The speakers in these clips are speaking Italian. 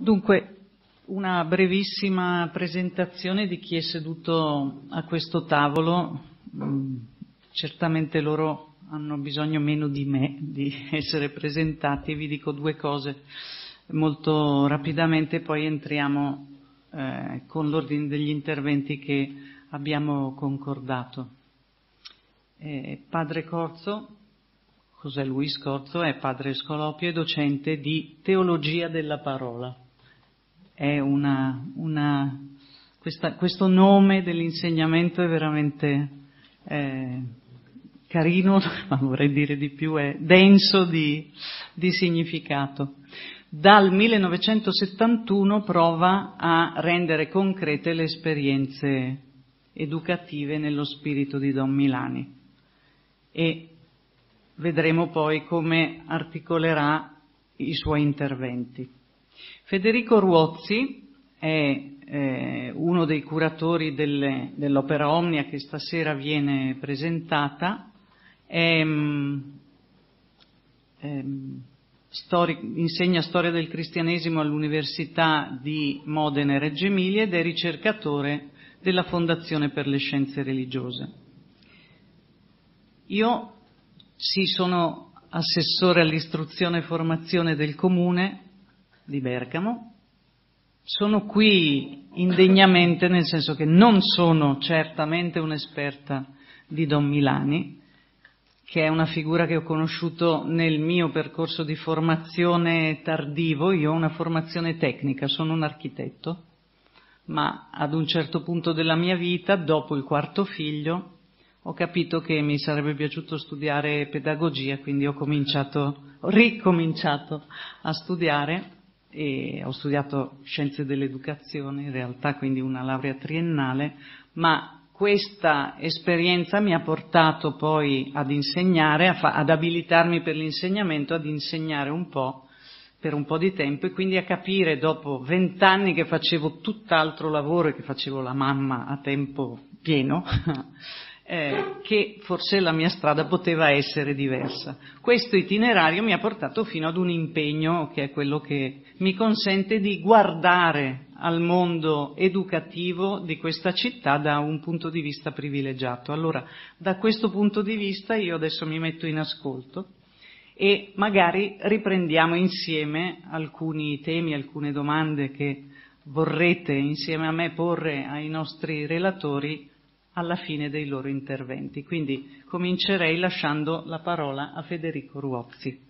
Dunque, una brevissima presentazione di chi è seduto a questo tavolo. Mm, certamente loro hanno bisogno meno di me di essere presentati. Vi dico due cose molto rapidamente, poi entriamo eh, con l'ordine degli interventi che abbiamo concordato. Eh, padre Corzo, José Luis Scorzo? è padre Scolopio e docente di Teologia della Parola è una, una questa, questo nome dell'insegnamento è veramente eh, carino, ma vorrei dire di più, è denso di, di significato. Dal 1971 prova a rendere concrete le esperienze educative nello spirito di Don Milani e vedremo poi come articolerà i suoi interventi. Federico Ruozzi è eh, uno dei curatori delle, dell'opera Omnia che stasera viene presentata, è, mm, è, mm, stori- insegna storia del cristianesimo all'Università di Modena e Reggio Emilia ed è ricercatore della Fondazione per le Scienze Religiose. Io sì, sono assessore all'istruzione e formazione del Comune di Bergamo. Sono qui indegnamente, nel senso che non sono certamente un'esperta di Don Milani, che è una figura che ho conosciuto nel mio percorso di formazione tardivo. Io ho una formazione tecnica, sono un architetto, ma ad un certo punto della mia vita, dopo il quarto figlio, ho capito che mi sarebbe piaciuto studiare pedagogia, quindi ho cominciato, ricominciato a studiare e ho studiato scienze dell'educazione in realtà, quindi una laurea triennale, ma questa esperienza mi ha portato poi ad insegnare, fa- ad abilitarmi per l'insegnamento, ad insegnare un po' per un po' di tempo e quindi a capire dopo vent'anni che facevo tutt'altro lavoro e che facevo la mamma a tempo pieno, eh, che forse la mia strada poteva essere diversa. Questo itinerario mi ha portato fino ad un impegno che è quello che mi consente di guardare al mondo educativo di questa città da un punto di vista privilegiato. Allora, da questo punto di vista io adesso mi metto in ascolto e magari riprendiamo insieme alcuni temi, alcune domande che vorrete insieme a me porre ai nostri relatori alla fine dei loro interventi. Quindi comincerei lasciando la parola a Federico Ruozzi.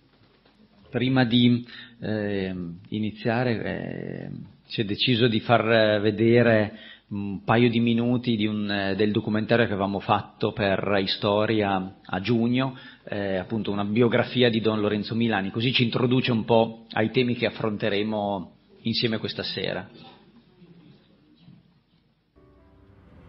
Prima di eh, iniziare eh, si è deciso di far vedere un paio di minuti di un, eh, del documentario che avevamo fatto per Istoria a giugno, eh, appunto una biografia di Don Lorenzo Milani, così ci introduce un po' ai temi che affronteremo insieme questa sera.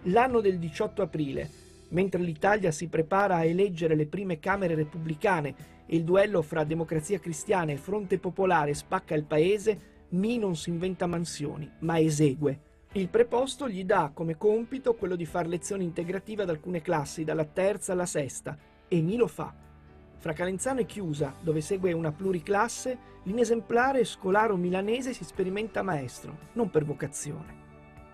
l'anno del 18 aprile, mentre l'Italia si prepara a eleggere le prime Camere repubblicane e il duello fra Democrazia Cristiana e Fronte Popolare spacca il paese, Mi non si inventa mansioni, ma esegue. Il preposto gli dà come compito quello di far lezioni integrative ad alcune classi, dalla terza alla sesta, e Mi lo fa. Fra Calenzano e Chiusa, dove segue una pluriclasse, l'inesemplare scolaro milanese si sperimenta maestro, non per vocazione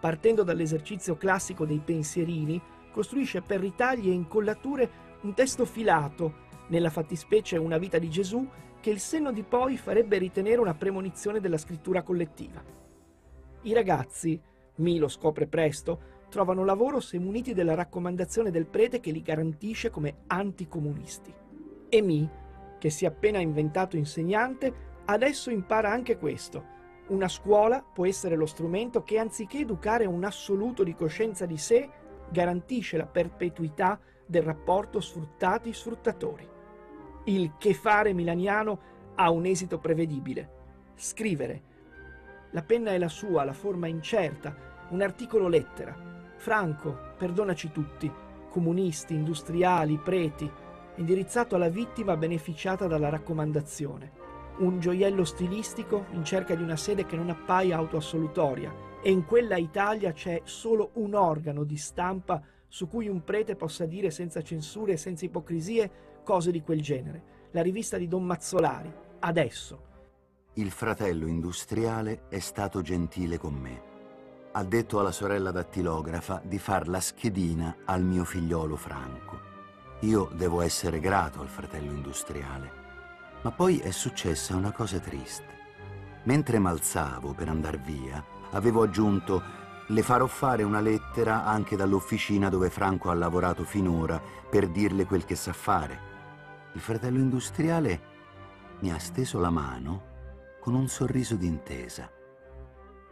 partendo dall'esercizio classico dei pensierini, costruisce per ritagli e incollature un testo filato, nella fattispecie una vita di Gesù, che il senno di poi farebbe ritenere una premonizione della scrittura collettiva. I ragazzi, Milo scopre presto, trovano lavoro se muniti della raccomandazione del prete che li garantisce come anticomunisti. E Mi, che si è appena inventato insegnante, adesso impara anche questo – una scuola può essere lo strumento che, anziché educare un assoluto di coscienza di sé, garantisce la perpetuità del rapporto sfruttati-sfruttatori. Il che fare milaniano ha un esito prevedibile. Scrivere. La penna è la sua, la forma incerta, un articolo lettera. Franco, perdonaci tutti, comunisti, industriali, preti, indirizzato alla vittima beneficiata dalla raccomandazione un gioiello stilistico in cerca di una sede che non appaia autoassolutoria e in quella Italia c'è solo un organo di stampa su cui un prete possa dire senza censure e senza ipocrisie cose di quel genere. La rivista di Don Mazzolari, adesso. Il fratello industriale è stato gentile con me. Ha detto alla sorella dattilografa di far la schedina al mio figliolo Franco. Io devo essere grato al fratello industriale ma poi è successa una cosa triste. Mentre m'alzavo per andar via, avevo aggiunto le farò fare una lettera anche dall'officina dove Franco ha lavorato finora per dirle quel che sa fare. Il fratello industriale mi ha steso la mano con un sorriso d'intesa.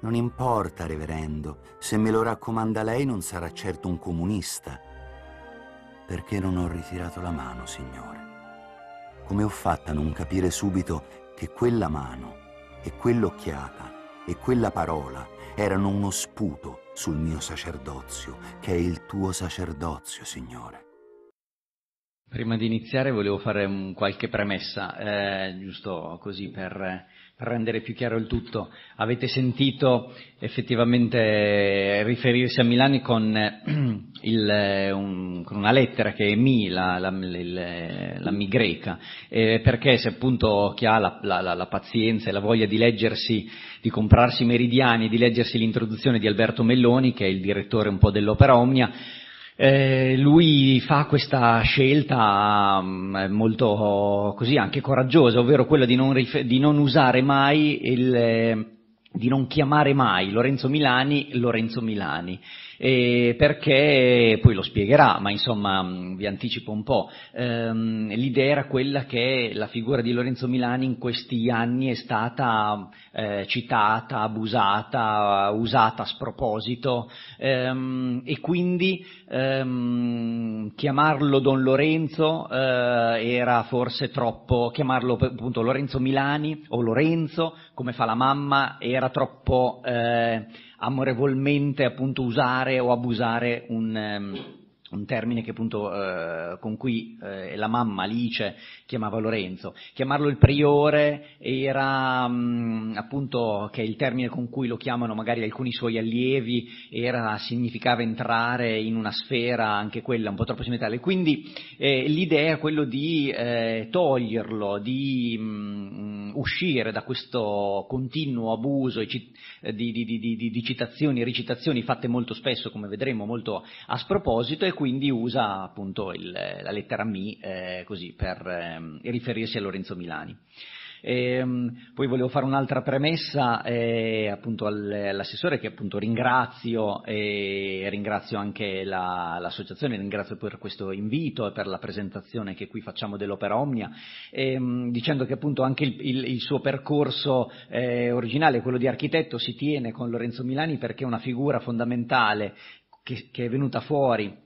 Non importa, reverendo, se me lo raccomanda lei non sarà certo un comunista. Perché non ho ritirato la mano, signore come ho fatto a non capire subito che quella mano e quell'occhiata e quella parola erano uno sputo sul mio sacerdozio, che è il tuo sacerdozio, Signore. Prima di iniziare volevo fare un, qualche premessa, eh, giusto così per per rendere più chiaro il tutto, avete sentito effettivamente riferirsi a Milani con, eh, il, eh, un, con una lettera che è Mi, la, la, eh, la, la Mi greca, eh, perché se appunto chi ha la, pazienza e la voglia di leggersi, di comprarsi i meridiani, di leggersi l'introduzione di Alberto Melloni, che è il direttore un po' dell'Opera Omnia, eh, lui fa questa scelta mm, eh, molto così anche coraggiosa, ovvero quella di non, di non usare mai il, eh, di non chiamare mai Lorenzo Milani Lorenzo Milani eh, perché poi lo spiegherà, ma insomma mm, vi anticipo un po', ehm, l'idea era quella che la figura di Lorenzo Milani in questi anni è stata eh, citata, abusata, usata a sproposito ehm, e quindi ehm, chiamarlo Don Lorenzo eh, era forse troppo, chiamarlo appunto Lorenzo Milani o Lorenzo come fa la mamma era troppo eh, amorevolmente appunto usare o abusare un, um, un termine che appunto eh, con cui eh, la mamma Alice chiamava Lorenzo. Chiamarlo il priore era, mm, appunto, che il termine con cui lo chiamano magari alcuni suoi allievi, era, significava entrare in una sfera, anche quella un po' troppo simmetrale. Quindi eh, l'idea è quello di eh, toglierlo, di mh, mm, uscire da questo continuo abuso eh, di, di, di, di citazioni e ricitazioni fatte molto spesso, come vedremo, molto a sproposito, e quindi usa appunto il, la lettera mi eh, così per ehm, ehm, riferirsi a Lorenzo Milani. Ehm, poi volevo fare un'altra premessa eh, appunto all'assessore che appunto ringrazio e ringrazio anche la, l'associazione, ringrazio per questo invito e per la presentazione che qui facciamo dell'Opera Omnia, ehm, dicendo che appunto anche il, il, il suo percorso eh, originale, quello di architetto, si tiene con Lorenzo Milani perché è una figura fondamentale che, che è venuta fuori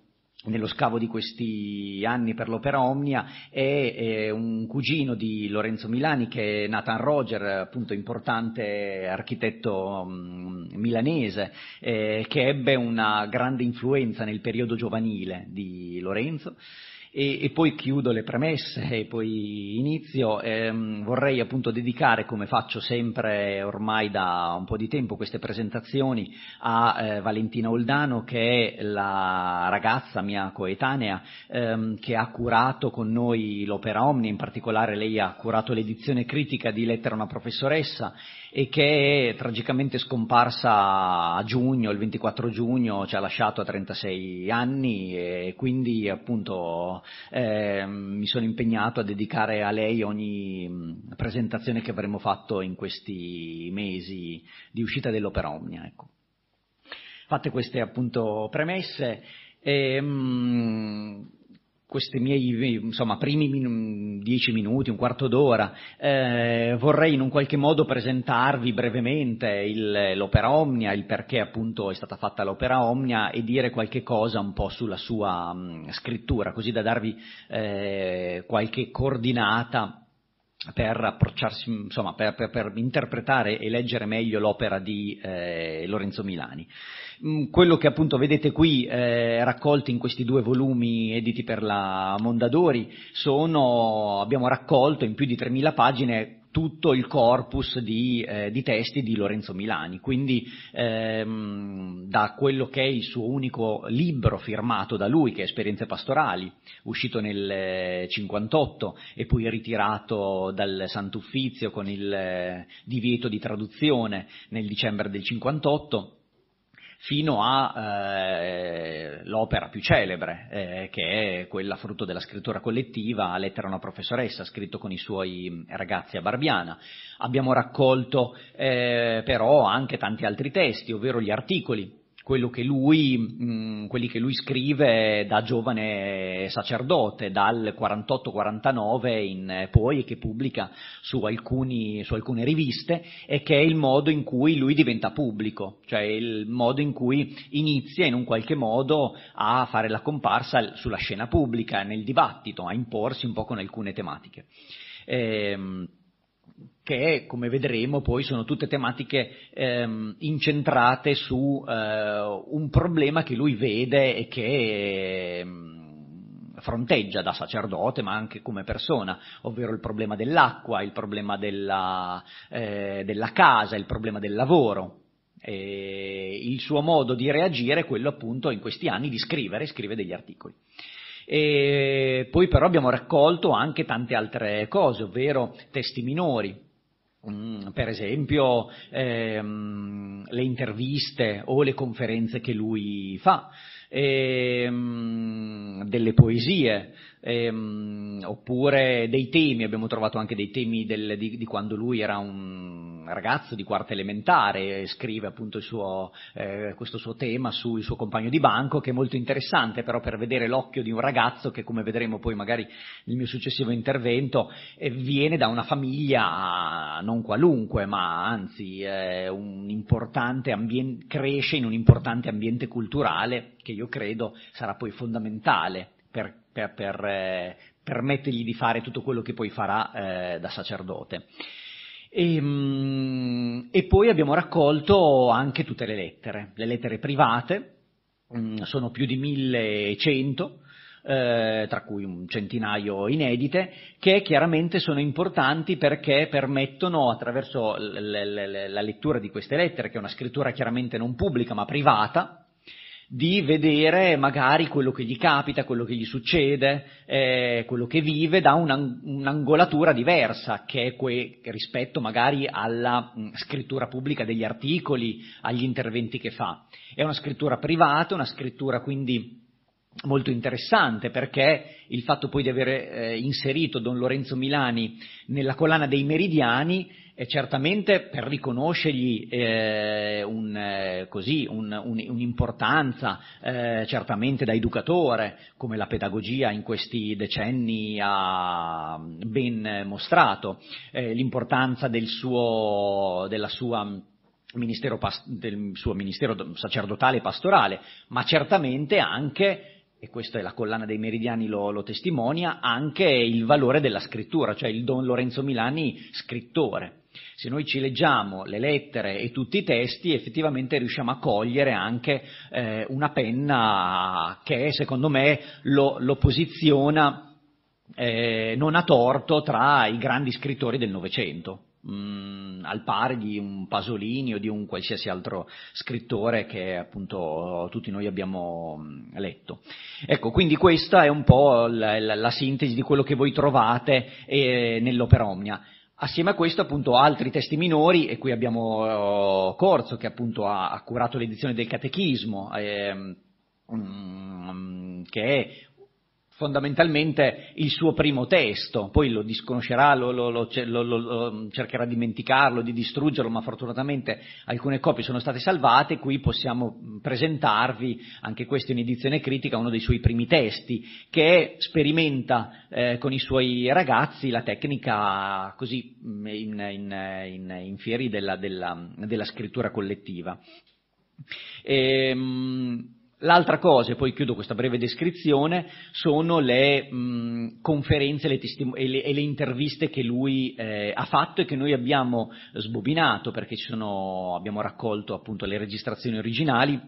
nello scavo di questi anni per l'Opera Omnia è, è, un cugino di Lorenzo Milani che è Nathan Roger, appunto importante architetto um, milanese, eh, che ebbe una grande influenza nel periodo giovanile di Lorenzo e, e, poi chiudo le premesse e poi inizio. Eh, vorrei appunto dedicare, come faccio sempre ormai da un po' di tempo, queste presentazioni a eh, Valentina Oldano, che è la ragazza mia coetanea ehm, che ha curato con noi l'Opera Omni, in particolare lei ha curato l'edizione critica di Lettera a una professoressa e che è tragicamente scomparsa a giugno, il 24 giugno, ci ha lasciato a 36 anni e quindi appunto eh, mi sono impegnato a dedicare a lei ogni mm, presentazione che avremmo fatto in questi mesi di uscita dell'Opera Omnia. Ecco. Fatte queste appunto premesse, e, ehm, mh, questi miei insomma, primi dieci minuti, un quarto d'ora, eh, vorrei in un qualche modo presentarvi brevemente il, l'Opera Omnia, il perché appunto è stata fatta l'Opera Omnia e dire qualche cosa un po' sulla sua mh, mm, scrittura, così da darvi eh, qualche coordinata per, approcciarsi, insomma, per, per, per, interpretare e leggere meglio l'opera di eh, Lorenzo Milani. Mm, quello che appunto vedete qui eh, raccolto in questi due volumi editi per la Mondadori sono, abbiamo raccolto in più di 3.000 pagine tutto il corpus di, eh, di, testi di Lorenzo Milani, quindi ehm, da quello che è il suo unico libro firmato da lui, che è Esperienze pastorali, uscito nel 58 eh, e poi ritirato dal Sant'Uffizio con il eh, divieto di traduzione nel dicembre del 58, fino all'opera eh, più celebre, eh, che è quella frutto della scrittura collettiva, Lettera a una professoressa, scritto con i suoi ragazzi a Barbiana. Abbiamo raccolto eh, però anche tanti altri testi, ovvero gli articoli quello che lui, mh, quelli che lui scrive da giovane sacerdote, dal 48-49 in poi, e che pubblica su, alcuni, su alcune riviste, e che è il modo in cui lui diventa pubblico, cioè il modo in cui inizia in un qualche modo a fare la comparsa sulla scena pubblica, nel dibattito, a imporsi un po' con alcune tematiche. Ehm, che come vedremo poi sono tutte tematiche ehm, incentrate su eh, un problema che lui vede e che ehm, fronteggia da sacerdote ma anche come persona, ovvero il problema dell'acqua, il problema della, eh, della casa, il problema del lavoro. E il suo modo di reagire è quello appunto in questi anni di scrivere, scrive degli articoli. E poi però abbiamo raccolto anche tante altre cose, ovvero testi minori, mm, per esempio ehm, le interviste o le conferenze che lui fa, ehm, delle poesie, ehm, oppure dei temi, abbiamo trovato anche dei temi del, di, di, quando lui era un ragazzo di quarta elementare, scrive appunto il suo, eh, questo suo tema sul suo compagno di banco, che è molto interessante però per vedere l'occhio di un ragazzo che come vedremo poi magari nel mio successivo intervento, eh, viene da una famiglia ah, non qualunque, ma anzi eh, un importante ambiente cresce in un importante ambiente culturale che io credo sarà poi fondamentale per, per, per eh, permettergli di fare tutto quello che poi farà eh, da sacerdote. E, ehm, e poi abbiamo raccolto anche tutte le lettere, le lettere private, mm, sono più di 1100, eh, tra cui un centinaio inedite, che chiaramente sono importanti perché permettono attraverso la lettura di queste lettere, che è una scrittura chiaramente non pubblica ma privata, di vedere magari quello che gli capita, quello che gli succede, eh, quello che vive da un, un'angolatura diversa che è que- rispetto magari alla mh, mm, scrittura pubblica degli articoli, agli interventi che fa. È una scrittura privata, una scrittura quindi molto interessante perché il fatto poi di aver eh, inserito Don Lorenzo Milani nella collana dei Meridiani e certamente per riconoscergli eh, un'importanza eh, un, un eh, certamente da educatore, come la pedagogia in questi decenni ha mm, ben mostrato, eh, l'importanza del suo, della sua mm, ministero, del suo ministero sacerdotale e pastorale, ma certamente anche e questa è la collana dei meridiani lo, lo, testimonia, anche il valore della scrittura, cioè il Don Lorenzo Milani scrittore. Se noi ci leggiamo le lettere e tutti i testi, effettivamente riusciamo a cogliere anche eh, una penna che secondo me lo, lo posiziona eh, non a torto tra i grandi scrittori del Novecento. Mm, al pari di un Pasolini o di un qualsiasi altro scrittore che appunto tutti noi abbiamo mm, letto. Ecco, quindi questa è un po' la, la, la sintesi di quello che voi trovate eh, nell'opera omnia. Assieme a questo appunto altri testi minori, e qui abbiamo eh, Corzo che appunto ha, ha curato l'edizione del Catechismo, ehm, mm, che è fondamentalmente il suo primo testo, poi lo disconoscerà, lo, lo, lo, cercherà di dimenticarlo, di distruggerlo, ma fortunatamente alcune copie sono state salvate, qui possiamo mm, presentarvi, anche questo in edizione critica, uno dei suoi primi testi, che sperimenta eh, con i suoi ragazzi la tecnica così mm, in, in, in, in fieri della, della, della, scrittura collettiva. E, ehm, L'altra cosa, e poi chiudo questa breve descrizione, sono le mh, conferenze le testim- e, le, e, le, interviste che lui eh, ha fatto e che noi abbiamo sbobinato perché sono, abbiamo raccolto appunto le registrazioni originali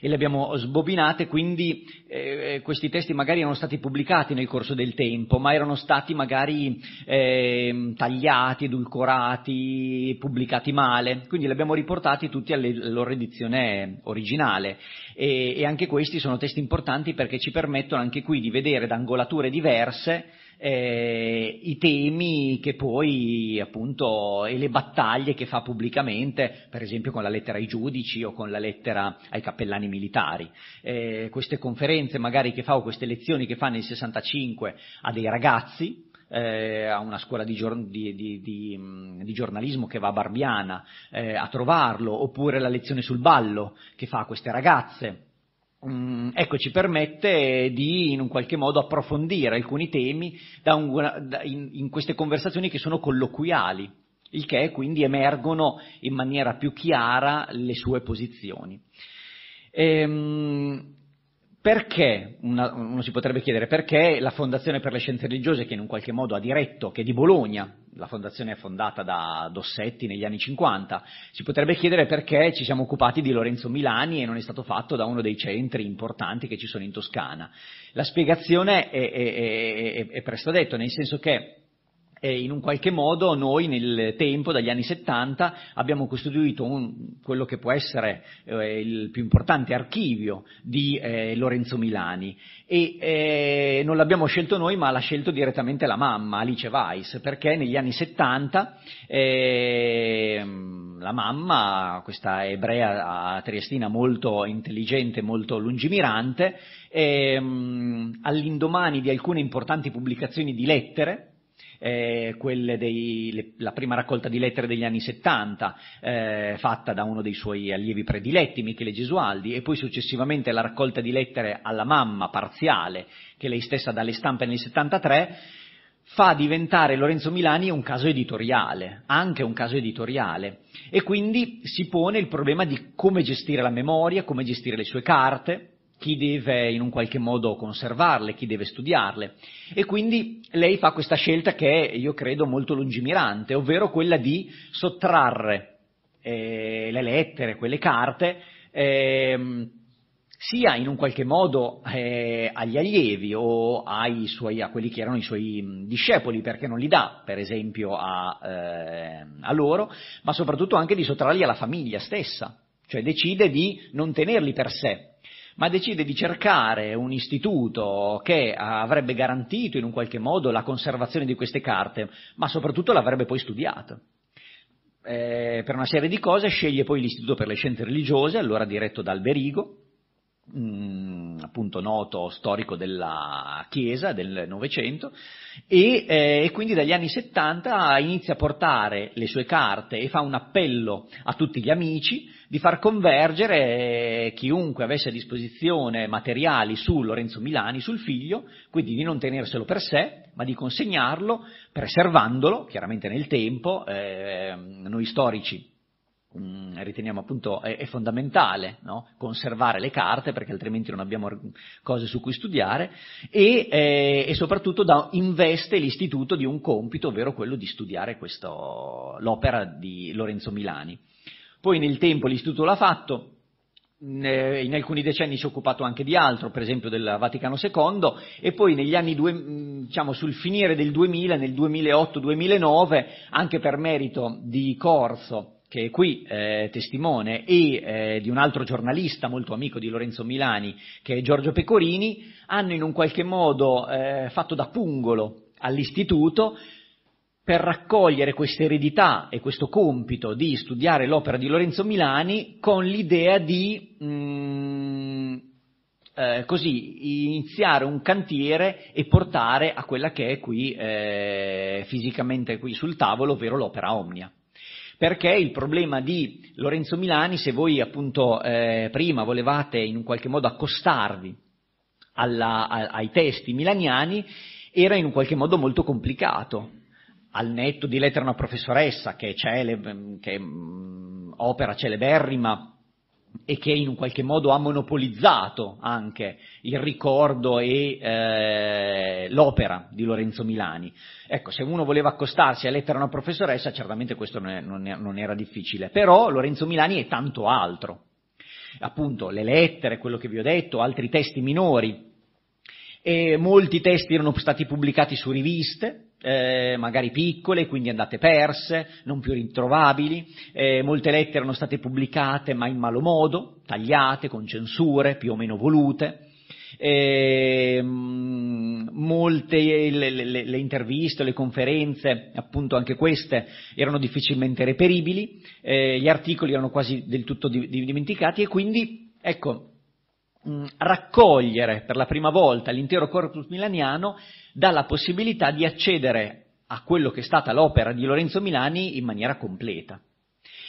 e le abbiamo sbobinate, quindi eh, eh, questi testi magari erano stati pubblicati nel corso del tempo, ma erano stati magari eh, tagliati, edulcorati, pubblicati male, quindi li abbiamo riportati tutti alla loro edizione originale e, e anche questi sono testi importanti perché ci permettono anche qui di vedere da angolature diverse eh, i temi che poi appunto e le battaglie che fa pubblicamente, per esempio con la lettera ai giudici o con la lettera ai cappellani militari. Eh, queste conferenze magari che fa o queste lezioni che fa nel 65 a dei ragazzi, eh, a una scuola di, gior- di, di, di, giornalismo che va a Barbiana eh, a trovarlo, oppure la lezione sul ballo che fa a queste ragazze. Mm, ecco, ci permette di in un qualche modo approfondire alcuni temi un, da, in, in, queste conversazioni che sono colloquiali, il che quindi emergono in maniera più chiara le sue posizioni. Ehm, perché, una, uno si potrebbe chiedere, perché la Fondazione per le Scienze Religiose, che in un qualche modo ha diretto, che è di Bologna, la fondazione è fondata da Dossetti negli anni 50, si potrebbe chiedere perché ci siamo occupati di Lorenzo Milani e non è stato fatto da uno dei centri importanti che ci sono in Toscana. La spiegazione è, è, è, è presto detto, nel senso che eh, in un qualche modo noi nel tempo, dagli anni 70, abbiamo costituito un, quello che può essere eh, il più importante archivio di eh, Lorenzo Milani e eh, non l'abbiamo scelto noi ma l'ha scelto direttamente la mamma, Alice Weiss, perché negli anni 70 ehm, la mamma, questa ebrea a triestina molto intelligente, molto lungimirante, ehm, all'indomani di alcune importanti pubblicazioni di lettere, eh, dei, la prima raccolta di lettere degli anni 70, eh, fatta da uno dei suoi allievi prediletti, Michele Gesualdi, e poi successivamente la raccolta di lettere alla mamma, parziale, che lei stessa dalle stampe nel 73, fa diventare Lorenzo Milani un caso editoriale, anche un caso editoriale, e quindi si pone il problema di come gestire la memoria, come gestire le sue carte, chi deve in un qualche modo conservarle, chi deve studiarle. E quindi lei fa questa scelta che è, io credo, molto lungimirante, ovvero quella di sottrarre eh, le lettere, quelle carte, eh, sia in un qualche modo eh, agli allievi o suoi, a quelli che erano i suoi mm, discepoli, perché non li dà, per esempio, a, eh, a loro, ma soprattutto anche di sottrarli alla famiglia stessa, cioè decide di non tenerli per sé, ma decide di cercare un istituto che avrebbe garantito in un qualche modo la conservazione di queste carte, ma soprattutto l'avrebbe poi studiato. Eh, per una serie di cose sceglie poi l'Istituto per le Scienze Religiose, allora diretto da Alberigo, mh, mm, appunto noto storico della Chiesa del Novecento e, eh, e quindi dagli anni 70 inizia a portare le sue carte e fa un appello a tutti gli amici di far convergere eh, chiunque avesse a disposizione materiali su Lorenzo Milani, sul figlio, quindi di non tenerselo per sé, ma di consegnarlo, preservandolo, chiaramente nel tempo, eh, noi storici Mm, riteniamo appunto è, è fondamentale no? conservare le carte perché altrimenti non abbiamo cose su cui studiare e, eh, e soprattutto da, investe l'istituto di un compito, ovvero quello di studiare questo, l'opera di Lorenzo Milani. Poi nel tempo l'istituto l'ha fatto, in alcuni decenni si è occupato anche di altro, per esempio del Vaticano II, e poi negli anni, due, mm, diciamo, sul finire del 2000, nel 2008-2009, anche per merito di Corso, che è qui eh, testimone, e eh, di un altro giornalista molto amico di Lorenzo Milani, che è Giorgio Pecorini, hanno in un qualche modo eh, fatto da pungolo all'istituto per raccogliere questa eredità e questo compito di studiare l'opera di Lorenzo Milani con l'idea di mh, mm, eh, così iniziare un cantiere e portare a quella che è qui eh, fisicamente qui sul tavolo, ovvero l'opera omnia perché il problema di Lorenzo Milani, se voi appunto eh, prima volevate in un qualche modo accostarvi alla, a, ai testi milaniani, era in un qualche modo molto complicato. Al netto di lettere una professoressa, che è celebre, che è mm, opera celeberrima, e che in un qualche modo ha monopolizzato anche il ricordo e eh, l'opera di Lorenzo Milani. Ecco, se uno voleva accostarsi a lettere a una professoressa, certamente questo non, è, non, è, non era difficile, però Lorenzo Milani è tanto altro. Appunto, le lettere, quello che vi ho detto, altri testi minori, e molti testi erano stati pubblicati su riviste, eh, magari piccole, quindi andate perse, non più ritrovabili, eh, molte lettere erano state pubblicate ma in malo modo, tagliate, con censure più o meno volute, eh, molte le, le, le, interviste, le conferenze, appunto anche queste, erano difficilmente reperibili, eh, gli articoli erano quasi del tutto di, di, dimenticati e quindi, ecco, Mm, raccogliere per la prima volta l'intero corpus milaniano dà la possibilità di accedere a quello che è stata l'opera di Lorenzo Milani in maniera completa.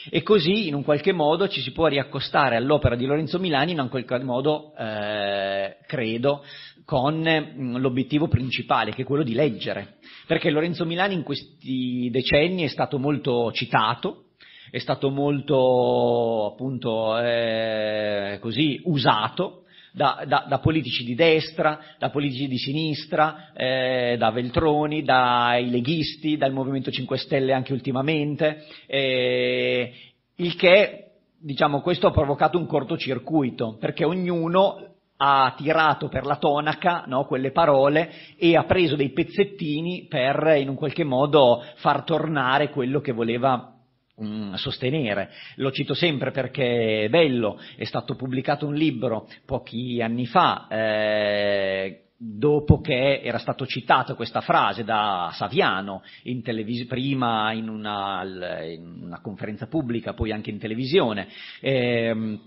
E così, in un qualche modo, ci si può riaccostare all'opera di Lorenzo Milani, in un qualche modo, eh, credo, con mm, l'obiettivo principale, che è quello di leggere. Perché Lorenzo Milani in questi decenni è stato molto citato, è stato molto appunto, eh, così, usato da, da, da, politici di destra, da politici di sinistra, eh, da Veltroni, dai leghisti, dal Movimento 5 Stelle anche ultimamente, eh, il che, diciamo, questo ha provocato un cortocircuito, perché ognuno ha tirato per la tonaca no, quelle parole e ha preso dei pezzettini per in un qualche modo far tornare quello che voleva Mm, sostenere. Lo cito sempre perché è bello, è stato pubblicato un libro pochi anni fa, eh, dopo che era stato citato questa frase da Saviano, in televis- prima in una, in una, conferenza pubblica, poi anche in televisione. Eh,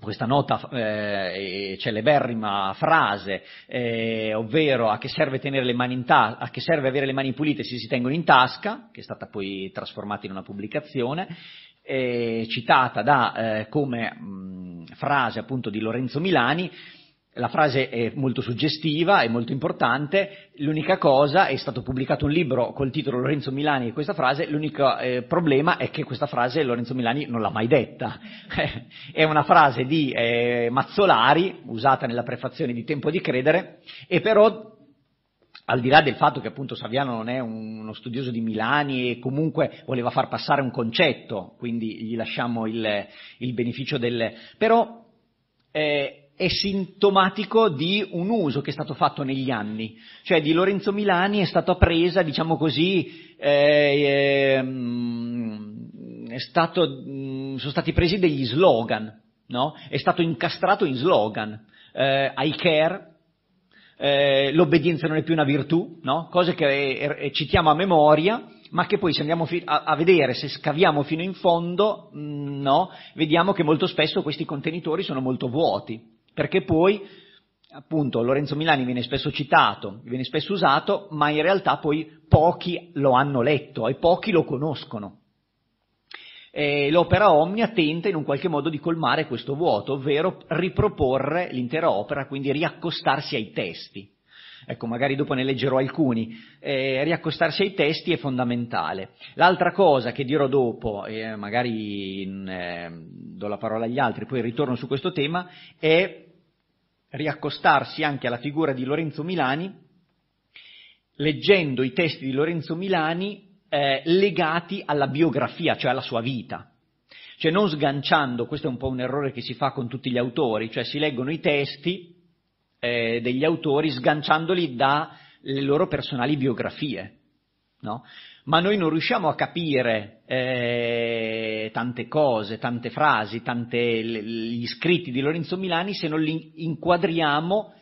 questa nota eh, celeberrima frase, eh, ovvero a che, serve tenere le mani in tasca, a che, serve avere le mani pulite se si tengono in tasca, che è stata poi trasformata in una pubblicazione, eh, citata da, eh, come mh, frase appunto di Lorenzo Milani, la frase è molto suggestiva, è molto importante, l'unica cosa, è stato pubblicato un libro col titolo Lorenzo Milani e questa frase, l'unico eh, problema è che questa frase Lorenzo Milani non l'ha mai detta. è una frase di eh, Mazzolari, usata nella prefazione di Tempo di Credere, e però al di là del fatto che appunto Saviano non è uno studioso di Milani e comunque voleva far passare un concetto, quindi gli lasciamo il, il beneficio del... però... Eh, è sintomatico di un uso che è stato fatto negli anni, cioè di Lorenzo Milani è stata presa, diciamo così, eh, eh, stato, mm, sono stati presi degli slogan, no? è stato incastrato in slogan, eh, I care, eh, l'obbedienza non è più una virtù, no? cose che eh, eh, citiamo a memoria, ma che poi se andiamo a, vedere, se scaviamo fino in fondo, mm, no, vediamo che molto spesso questi contenitori sono molto vuoti perché poi appunto Lorenzo Milani viene spesso citato, viene spesso usato, ma in realtà poi pochi lo hanno letto e pochi lo conoscono. E l'opera omnia tenta in un qualche modo di colmare questo vuoto, ovvero riproporre l'intera opera, quindi riaccostarsi ai testi. Ecco, magari dopo ne leggerò alcuni. Eh, riaccostarsi ai testi è fondamentale. L'altra cosa che dirò dopo, e eh, magari in, mm, eh, do la parola agli altri, poi ritorno su questo tema, è riaccostarsi anche alla figura di Lorenzo Milani, leggendo i testi di Lorenzo Milani eh, legati alla biografia, cioè alla sua vita. Cioè non sganciando, questo è un po' un errore che si fa con tutti gli autori, cioè si leggono i testi eh, degli autori sganciandoli dalle loro personali biografie. No? ma noi non riusciamo a capire eh, tante cose, tante frasi, tante, gli scritti di Lorenzo Milani se non li inquadriamo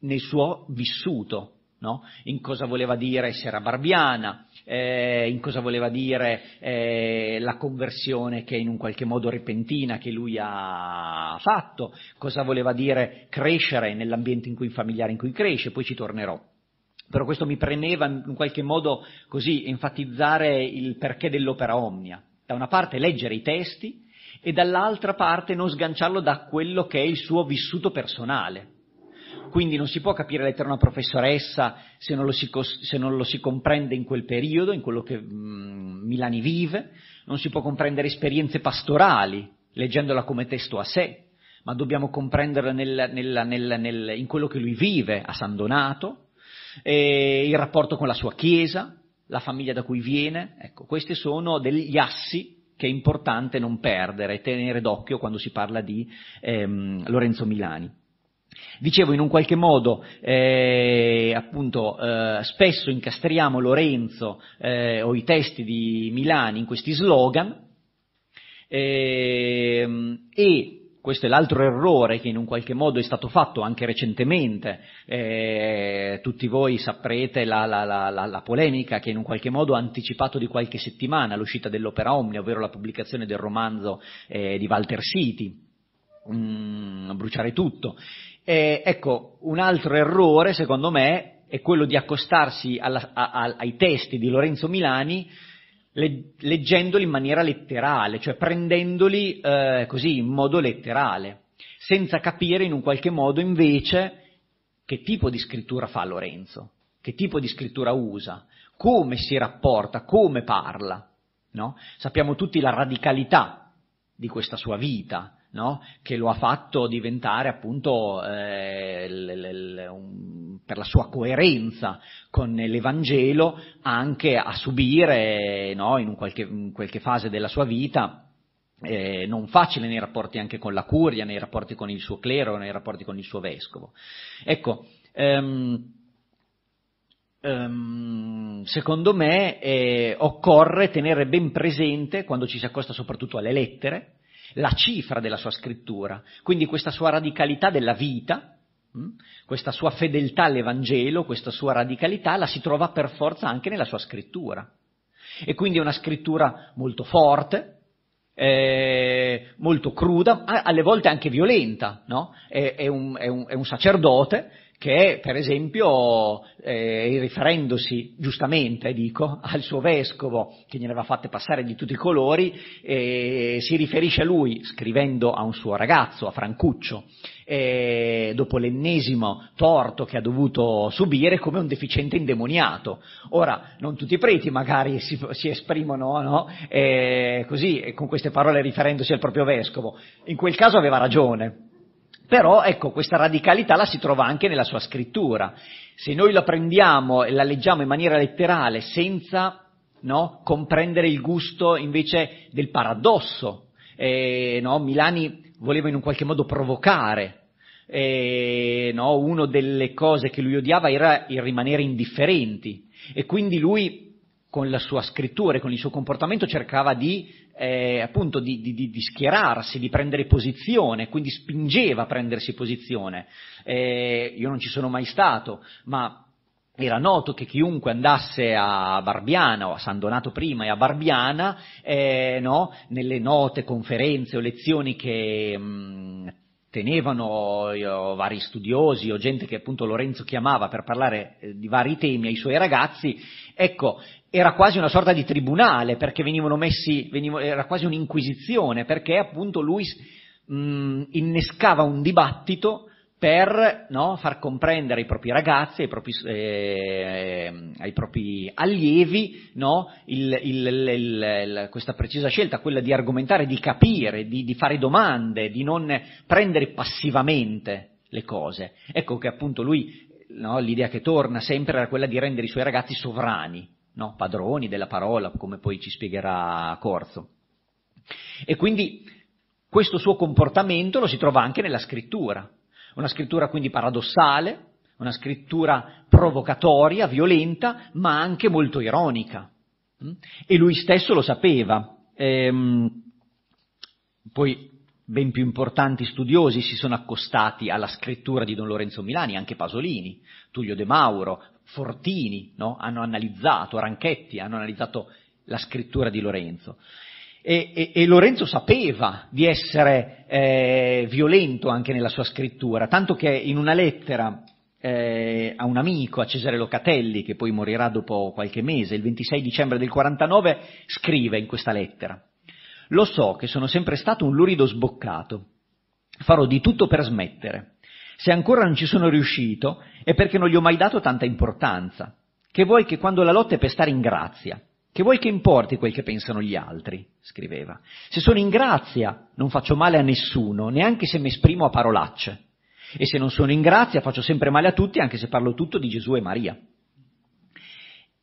nel suo vissuto, no? in cosa voleva dire Sera barbiana, eh, in cosa voleva dire eh, la conversione che è in un qualche modo repentina che lui ha fatto, cosa voleva dire crescere nell'ambiente in cui, familiare in cui cresce, poi ci tornerò però questo mi premeva in qualche modo così enfatizzare il perché dell'opera omnia. Da una parte leggere i testi e dall'altra parte non sganciarlo da quello che è il suo vissuto personale. Quindi non si può capire l'Eterna Professoressa se non, si, se non, lo si comprende in quel periodo, in quello che mm, Milani vive, non si può comprendere esperienze pastorali leggendola come testo a sé, ma dobbiamo comprenderla nel, nel, nel, in quello che lui vive a San Donato, eh, il rapporto con la sua chiesa, la famiglia da cui viene, ecco, questi sono degli assi che è importante non perdere, e tenere d'occhio quando si parla di ehm, Lorenzo Milani. Dicevo, in un qualche modo, eh, appunto, eh, spesso incastriamo Lorenzo eh, o i testi di Milani in questi slogan ehm, e questo è l'altro errore che in un qualche modo è stato fatto anche recentemente. Eh, tutti voi saprete la, la, la, la, polemica che in un qualche modo ha anticipato di qualche settimana l'uscita dell'opera Omnia, ovvero la pubblicazione del romanzo eh, di Walter Siti, mm, Bruciare tutto. Eh, ecco, un altro errore, secondo me, è quello di accostarsi alla, a, a, ai testi di Lorenzo Milani leggendoli in maniera letterale, cioè prendendoli eh, così in modo letterale, senza capire in un qualche modo invece che tipo di scrittura fa Lorenzo, che tipo di scrittura usa, come si rapporta, come parla. No? Sappiamo tutti la radicalità di questa sua vita, no? che lo ha fatto diventare appunto eh, l, l, l, un, per la sua coerenza con l'Evangelo anche a subire no? in, qualche, in qualche fase della sua vita eh, non facile nei rapporti anche con la curia, nei rapporti con il suo clero, nei rapporti con il suo vescovo. Ecco, ehm, ehm, secondo me eh, occorre tenere ben presente, quando ci si accosta soprattutto alle lettere, la cifra della sua scrittura, quindi questa sua radicalità della vita, hm, questa sua fedeltà all'Evangelo, questa sua radicalità la si trova per forza anche nella sua scrittura. E quindi è una scrittura molto forte, eh, molto cruda, alle volte anche violenta, no? è, è, un, è, un, è un sacerdote che per esempio eh, riferendosi giustamente, dico, al suo vescovo che gliene aveva fatte passare di tutti i colori, eh, si riferisce a lui scrivendo a un suo ragazzo, a Francuccio, eh, dopo l'ennesimo torto che ha dovuto subire come un deficiente indemoniato. Ora, non tutti i preti magari si, si esprimono no? eh, così, con queste parole riferendosi al proprio vescovo, in quel caso aveva ragione però ecco, questa radicalità la si trova anche nella sua scrittura. Se noi la prendiamo e la leggiamo in maniera letterale, senza no, comprendere il gusto invece del paradosso, eh, no, Milani voleva in un qualche modo provocare. Eh, no, una delle cose che lui odiava era il rimanere indifferenti e quindi lui con la sua scrittura e con il suo comportamento cercava di, eh, appunto, di, di, di, di schierarsi, di prendere posizione, quindi spingeva a prendersi posizione. Eh, io non ci sono mai stato, ma era noto che chiunque andasse a Barbiana o a San Donato prima e a Barbiana, eh, no, nelle note, conferenze o lezioni che mh, mm, tenevano io, eh, vari studiosi o gente che appunto Lorenzo chiamava per parlare eh, di vari temi ai suoi ragazzi, ecco, era quasi una sorta di tribunale perché venivano messi, venivo, era quasi un'inquisizione perché appunto lui mh, mm, innescava un dibattito per no, far comprendere ai propri ragazzi, ai propri, eh, ehm, ai propri allievi, no, il, il, il, questa precisa scelta, quella di argomentare, di capire, di, di fare domande, di non prendere passivamente le cose. Ecco che appunto lui, no, l'idea che torna sempre era quella di rendere i suoi ragazzi sovrani, no, padroni della parola, come poi ci spiegherà Corzo. E quindi questo suo comportamento lo si trova anche nella scrittura una scrittura quindi paradossale, una scrittura provocatoria, violenta, ma anche molto ironica. Mm? E lui stesso lo sapeva. Ehm, poi ben più importanti studiosi si sono accostati alla scrittura di Don Lorenzo Milani, anche Pasolini, Tullio De Mauro, Fortini, no? hanno analizzato, Ranchetti, hanno analizzato la scrittura di Lorenzo. E, e, e Lorenzo sapeva di essere eh, violento anche nella sua scrittura, tanto che in una lettera eh, a un amico, a Cesare Locatelli, che poi morirà dopo qualche mese, il 26 dicembre del 49, scrive in questa lettera Lo so che sono sempre stato un lurido sboccato, farò di tutto per smettere. Se ancora non ci sono riuscito è perché non gli ho mai dato tanta importanza. Che vuoi che quando la lotta è per stare in grazia, che vuoi che importi quel che pensano gli altri? scriveva. Se sono in grazia non faccio male a nessuno, neanche se mi esprimo a parolacce. E se non sono in grazia faccio sempre male a tutti, anche se parlo tutto di Gesù e Maria.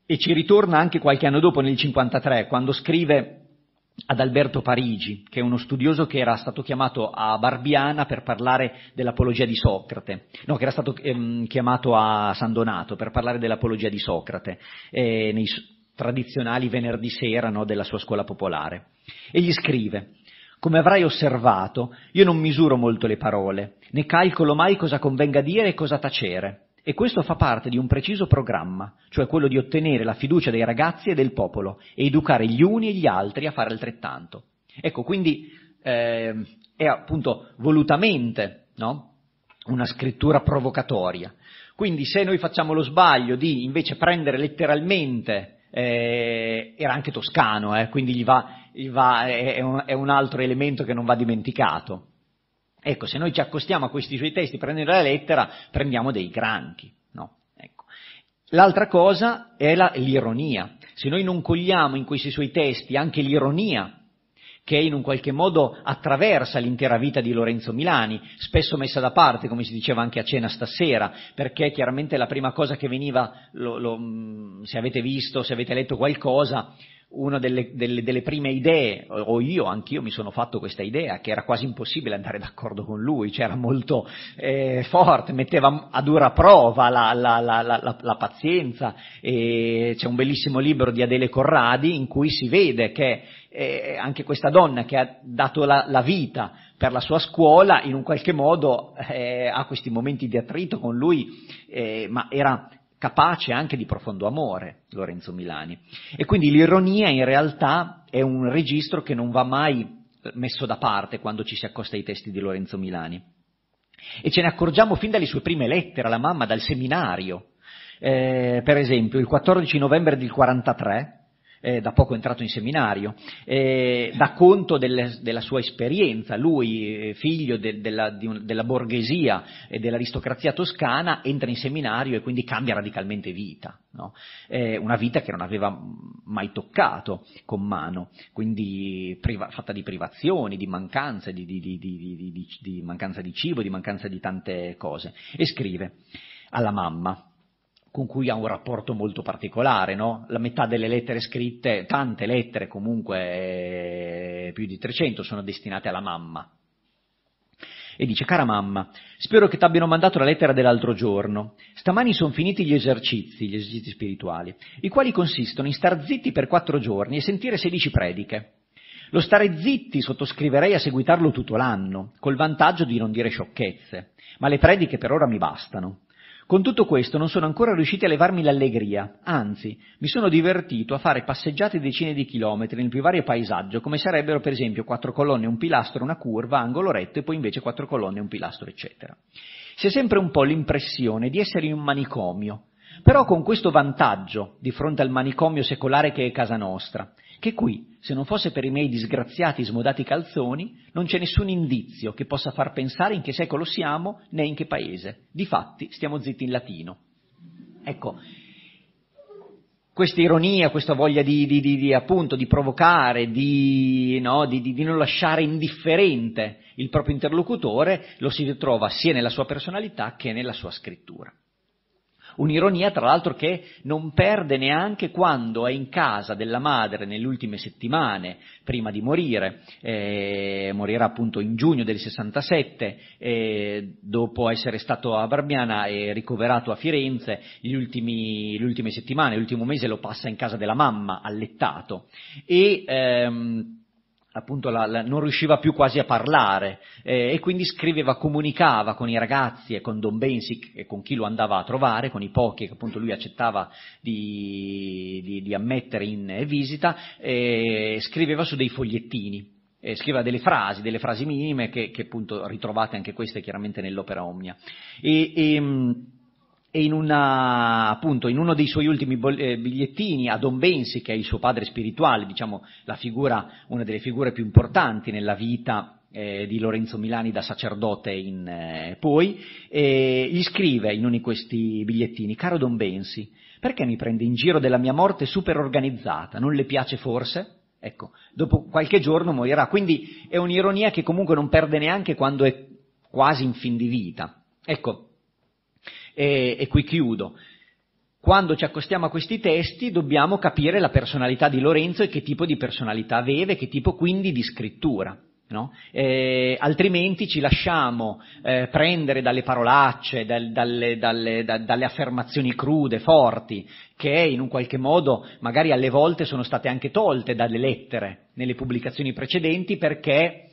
E ci ritorna anche qualche anno dopo, nel 53, quando scrive ad Alberto Parigi, che è uno studioso che era stato chiamato a Barbiana per parlare dell'apologia di Socrate, no, che era stato ehm, chiamato a San Donato per parlare dell'apologia di Socrate, eh, nei, tradizionali venerdì sera no, della sua scuola popolare. E gli scrive, come avrai osservato, io non misuro molto le parole, né calcolo mai cosa convenga dire e cosa tacere. E questo fa parte di un preciso programma, cioè quello di ottenere la fiducia dei ragazzi e del popolo e educare gli uni e gli altri a fare altrettanto. Ecco, quindi eh, è appunto volutamente no? una scrittura provocatoria. Quindi se noi facciamo lo sbaglio di invece prendere letteralmente eh, era anche toscano, eh, quindi gli va, gli va, è, un, è un altro elemento che non va dimenticato. Ecco, se noi ci accostiamo a questi suoi testi prendendo la lettera, prendiamo dei granchi. No? Ecco. L'altra cosa è la, l'ironia. Se noi non cogliamo in questi suoi testi anche l'ironia che in un qualche modo attraversa l'intera vita di Lorenzo Milani, spesso messa da parte, come si diceva anche a cena stasera, perché chiaramente la prima cosa che veniva, lo, lo, mm, se avete visto, se avete letto qualcosa, una delle, delle, delle, prime idee, o io, anch'io mi sono fatto questa idea, che era quasi impossibile andare d'accordo con lui, c'era cioè molto eh, forte, metteva a dura prova la, la, la, la pazienza, e c'è un bellissimo libro di Adele Corradi in cui si vede che eh, anche questa donna che ha dato la vita per la sua scuola, in un qualche modo eh, ha questi momenti di attrito con lui, eh, ma era capace anche di profondo amore, Lorenzo Milani. E quindi l'ironia in realtà è un registro che non va mai eh, messo da parte quando ci si accosta ai testi di Lorenzo Milani. E ce ne accorgiamo fin dalle sue prime lettere alla mamma, dal seminario. Eh, per esempio, il 14 novembre del 43, eh, da poco entrato in seminario, eh, dà conto delle, della sua esperienza, lui eh, figlio de, della, un, della, borghesia e dell'aristocrazia toscana entra in seminario e quindi cambia radicalmente vita, no? Eh, una vita che non aveva mai toccato con mano, quindi priva, fatta di privazioni, di mancanze, di, di, di, di mancanza di cibo, di mancanza di tante cose e scrive alla mamma con cui ha un rapporto molto particolare, no? La metà delle lettere scritte, tante lettere comunque, eh, più di 300, sono destinate alla mamma. E dice, cara mamma, spero che ti abbiano mandato la lettera dell'altro giorno. Stamani sono finiti gli esercizi, gli esercizi spirituali, i quali consistono in star zitti per quattro giorni e sentire sedici prediche. Lo stare zitti sottoscriverei a seguitarlo tutto l'anno, col vantaggio di non dire sciocchezze, ma le prediche per ora mi bastano. Con tutto questo non sono ancora riusciti a levarmi l'allegria, anzi, mi sono divertito a fare passeggiate decine di chilometri nel più vario paesaggio, come sarebbero per esempio quattro colonne, un pilastro, una curva, angolo retto e poi invece quattro colonne, un pilastro, eccetera. Si ha sempre un po' l'impressione di essere in un manicomio, però con questo vantaggio di fronte al manicomio secolare che è casa nostra, che qui, se non fosse per i miei disgraziati smodati calzoni, non c'è nessun indizio che possa far pensare in che secolo siamo né in che paese. Difatti, stiamo zitti in latino. Ecco, questa ironia, questa voglia di, di, di, appunto, di provocare, no, di, non lasciare indifferente il proprio interlocutore, lo si ritrova sia nella sua personalità che nella sua scrittura. Un'ironia, tra l'altro, che non perde neanche quando è in casa della madre nelle ultime settimane, prima di morire, eh, morirà appunto in giugno del 67, eh, dopo essere stato a Barbiana e ricoverato a Firenze, ultimi, le ultime settimane, l'ultimo mese lo passa in casa della mamma, allettato. E, ehm, appunto la, la, non riusciva più quasi a parlare eh, e quindi scriveva, comunicava con i ragazzi e con Don Bensic e con chi lo andava a trovare, con i pochi che appunto lui accettava di, di, di ammettere in eh, visita, eh, scriveva su dei fogliettini. Eh, scriveva delle frasi, delle frasi minime che, che, appunto ritrovate anche queste chiaramente nell'opera Omnia. E, e, ehm, e in, una, appunto, in, uno dei suoi ultimi eh, bigliettini a Don Bensi, che è il suo padre spirituale, diciamo figura, una delle figure più importanti nella vita eh, di Lorenzo Milani da sacerdote in eh, poi, eh, gli scrive in uno di questi bigliettini, caro Don Bensi, perché mi prende in giro della mia morte super organizzata? Non le piace forse? Ecco, dopo qualche giorno morirà, quindi è un'ironia che comunque non perde neanche quando è quasi in fin di vita. Ecco, e, e qui chiudo. Quando ci accostiamo a questi testi dobbiamo capire la personalità di Lorenzo e che tipo di personalità aveva e che tipo quindi di scrittura. No? Eh, altrimenti ci lasciamo eh, prendere dalle parolacce, dal, dalle, dalle, da, dalle, affermazioni crude, forti, che in un qualche modo magari alle volte sono state anche tolte dalle lettere nelle pubblicazioni precedenti perché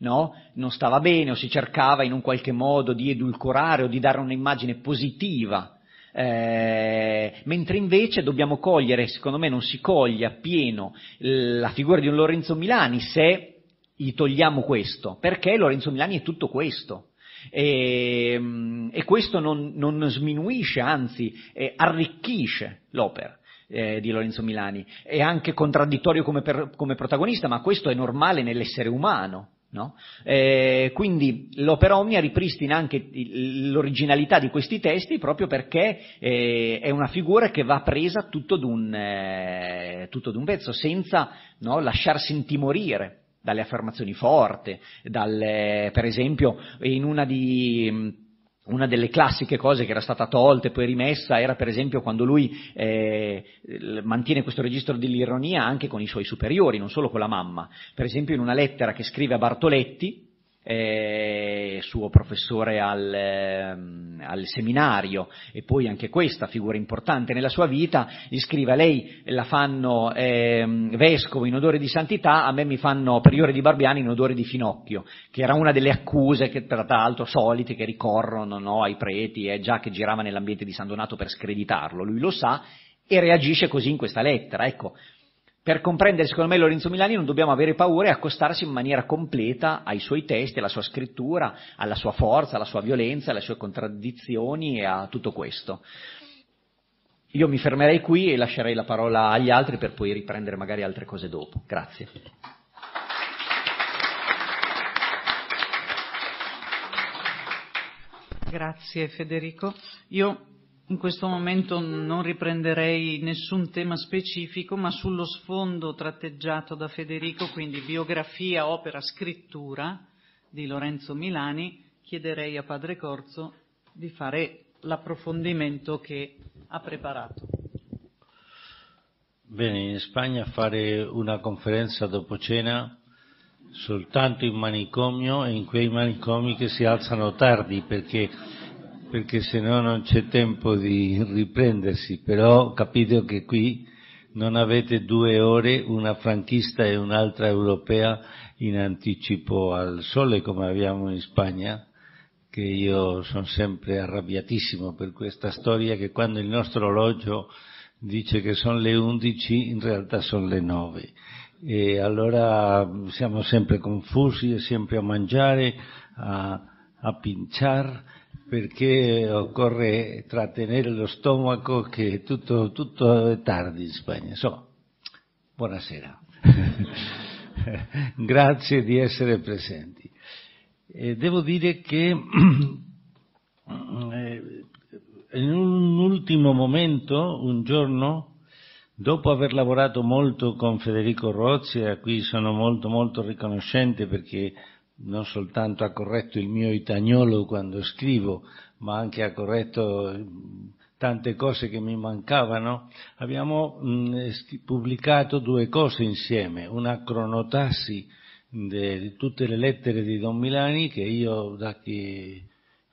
no? non stava bene o si cercava in un qualche modo di edulcorare o di dare un'immagine positiva. Eh, mentre invece dobbiamo cogliere, secondo me non si coglie appieno la figura di un Lorenzo Milani se gli togliamo questo, perché Lorenzo Milani è tutto questo. E, ehm, e questo non, non, sminuisce, anzi eh, arricchisce l'opera. Eh, di Lorenzo Milani, è anche contraddittorio come, per, come protagonista, ma questo è normale nell'essere umano, No? Eh, quindi l'opera omnia ripristina anche l'originalità di questi testi proprio perché eh, è una figura che va presa tutto d'un, eh, tutto d'un pezzo, senza no, lasciarsi intimorire dalle affermazioni forti, dalle, per esempio in una di una delle classiche cose che era stata tolta e poi rimessa era per esempio quando lui eh, mantiene questo registro dell'ironia anche con i suoi superiori, non solo con la mamma. Per esempio in una lettera che scrive a Bartoletti, eh, suo professore al, ehm, al, seminario e poi anche questa figura importante nella sua vita, gli scrive a lei la fanno ehm, vescovo in odore di santità, a me mi fanno priore di Barbiani in odore di finocchio, che era una delle accuse che tra l'altro solite che ricorrono no, ai preti, eh, già che girava nell'ambiente di San Donato per screditarlo, lui lo sa e reagisce così in questa lettera. Ecco, per comprendere, secondo me, Lorenzo Milani non dobbiamo avere paura e accostarsi in maniera completa ai suoi testi, alla sua scrittura, alla sua forza, alla sua violenza, alle sue contraddizioni e a tutto questo. Io mi fermerei qui e lascerei la parola agli altri per poi riprendere magari altre cose dopo. Grazie. Grazie Federico. Io in questo momento non riprenderei nessun tema specifico, ma sullo sfondo tratteggiato da Federico, quindi biografia, opera, scrittura di Lorenzo Milani, chiederei a Padre Corzo di fare l'approfondimento che ha preparato. Bene, in Spagna fare una conferenza dopo cena soltanto in manicomio e in quei manicomi che si alzano tardi perché perché se no non c'è tempo di riprendersi, però capite che qui non avete due ore, una franchista e un'altra europea in anticipo al sole come abbiamo in Spagna, che io sono sempre arrabbiatissimo per questa storia che quando il nostro orologio dice che sono le 11, in realtà sono le 9. E allora siamo sempre confusi, sempre a mangiare, a, a pinciare perché occorre trattenere lo stomaco che tutto, tutto è tardi in Spagna. So, buonasera. Grazie di essere presenti. Eh, devo dire che eh, in un ultimo momento, un giorno, dopo aver lavorato molto con Federico Rozzi, a cui sono molto molto riconoscente perché non soltanto ha corretto il mio itagnolo quando scrivo, ma anche ha corretto tante cose che mi mancavano, abbiamo mh, pubblicato due cose insieme, una cronotassi di tutte le lettere di Don Milani che io da che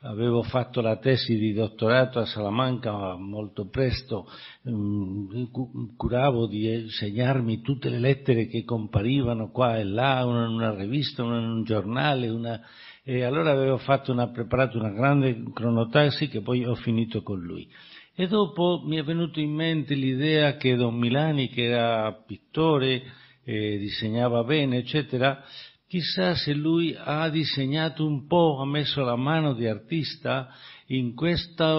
avevo fatto la tesi di dottorato a Salamanca molto presto, mm, curavo di segnarmi tutte le lettere che comparivano qua e là, una in una rivista, una in un giornale, una... e allora avevo una, preparato una grande cronotasi che poi ho finito con lui. E dopo mi è venuto in mente l'idea che Don Milani, che era pittore, eh, disegnava bene, eccetera, Chissà se lui ha disegnato un po', ha messo la mano di artista in questa,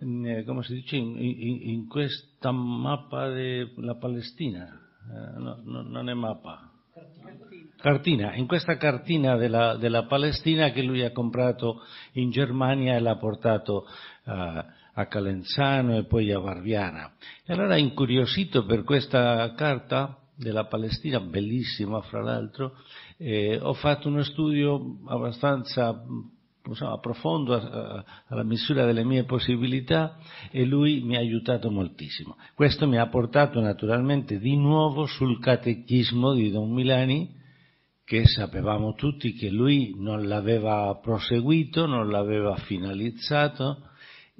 eh, come si dice, in, in, in questa mappa della Palestina. Eh, no, no, non è mappa. Cartina. cartina. in questa cartina della, della, Palestina che lui ha comprato in Germania e l'ha portato uh, a Calenzano e poi a Barbiana. E allora incuriosito per questa carta della Palestina, bellissima fra l'altro, eh, ho fatto uno studio abbastanza insomma, profondo a, eh, alla misura delle mie possibilità e lui mi ha aiutato moltissimo. Questo mi ha portato naturalmente di nuovo sul catechismo di Don Milani, che sapevamo tutti che lui non l'aveva proseguito, non l'aveva finalizzato,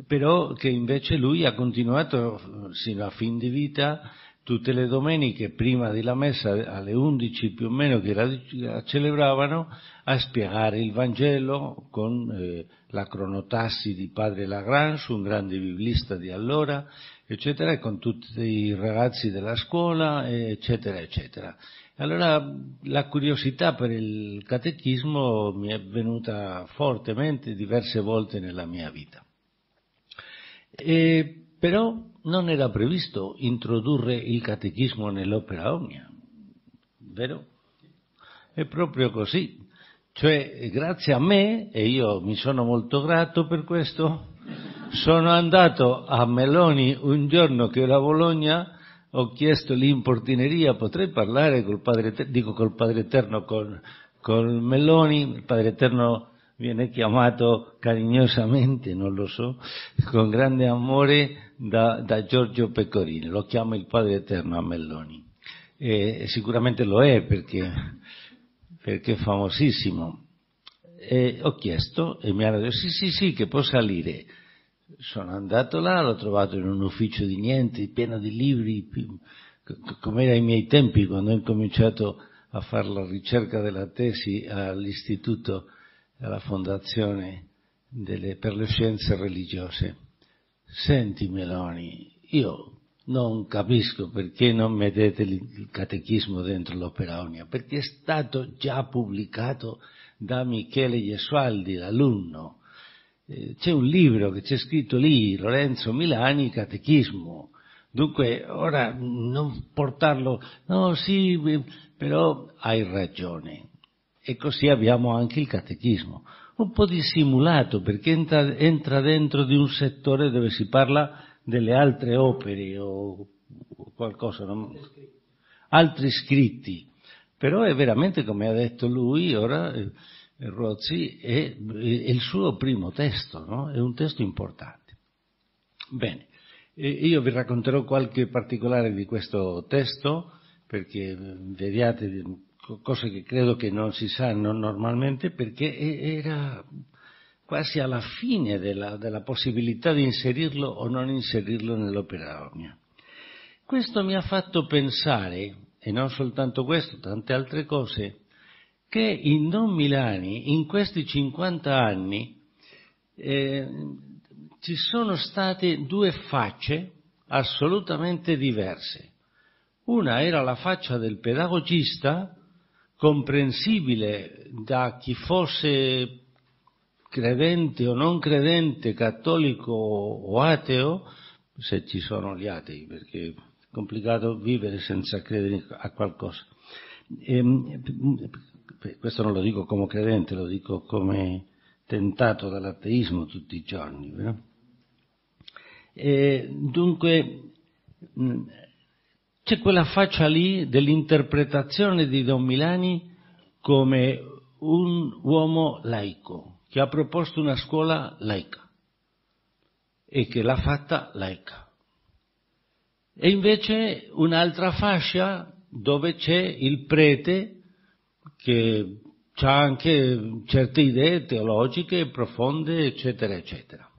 però che invece lui ha continuato eh, sino a fin di vita tutte le domeniche prima della messa alle 11 più o meno che la, celebravano a spiegare il Vangelo con eh, la cronotassi di padre Lagrange, un grande biblista di allora, eccetera, e con tutti i ragazzi della scuola, eccetera, eccetera. Allora la curiosità per il catechismo mi è venuta fortemente diverse volte nella mia vita. E, però non era previsto introdurre il catechismo nell'opera omnia, vero? È proprio così. Cioè, grazie a me, e io mi sono molto grato per questo, sono andato a Meloni un giorno che ero a Bologna, ho chiesto lì in portineria, potrei parlare col Padre Eterno, dico col Padre Eterno, con, con Meloni, il Padre Eterno viene chiamato carignosamente, non lo so, con grande amore da, da Giorgio Pecorini, lo chiamo il padre eterno a Melloni. E sicuramente lo è perché, perché è famosissimo. E ho chiesto e mi hanno detto sì, sì, sì, che può salire. Sono andato là, l'ho trovato in un ufficio di niente, pieno di libri, come era ai miei tempi quando ho incominciato a fare la ricerca della tesi all'istituto, alla fondazione delle, per le scienze religiose. Senti Meloni, io non capisco perché non mettete il catechismo dentro l'operaonia, perché è stato già pubblicato da Michele Gesualdi, l'alunno. Eh, c'è un libro che c'è scritto lì, Lorenzo Milani, Catechismo. Dunque, ora non portarlo, no, sì, eh, però hai ragione. E così abbiamo anche il catechismo un po' dissimulato perché entra, entra, dentro di un settore dove si parla delle altre opere o, qualcosa, non... altri scritti. Però è veramente, come ha detto lui, ora eh, Rozzi, è, è, il suo primo testo, no? è un testo importante. Bene, e io vi racconterò qualche particolare di questo testo perché eh, vediate cose che credo che non si sanno normalmente perché era quasi alla fine della, della possibilità di inserirlo o non inserirlo nell'opera mia. Questo mi ha fatto pensare, e non soltanto questo, tante altre cose, che in Don Milani in questi 50 anni eh, ci sono state due facce assolutamente diverse. Una era la faccia del pedagogista comprensibile da chi fosse credente o non credente, cattolico o ateo, se ci sono gli atei, perché è complicato vivere senza credere a qualcosa. E, ehm, questo non lo dico come credente, lo dico come tentato dall'ateismo tutti i giorni. Eh? E, dunque, c'è quella faccia lì dell'interpretazione di Don Milani come un uomo laico, che ha proposto una scuola laica e che l'ha fatta laica. E invece un'altra fascia dove c'è il prete che ha anche certe idee teologiche profonde, eccetera, eccetera.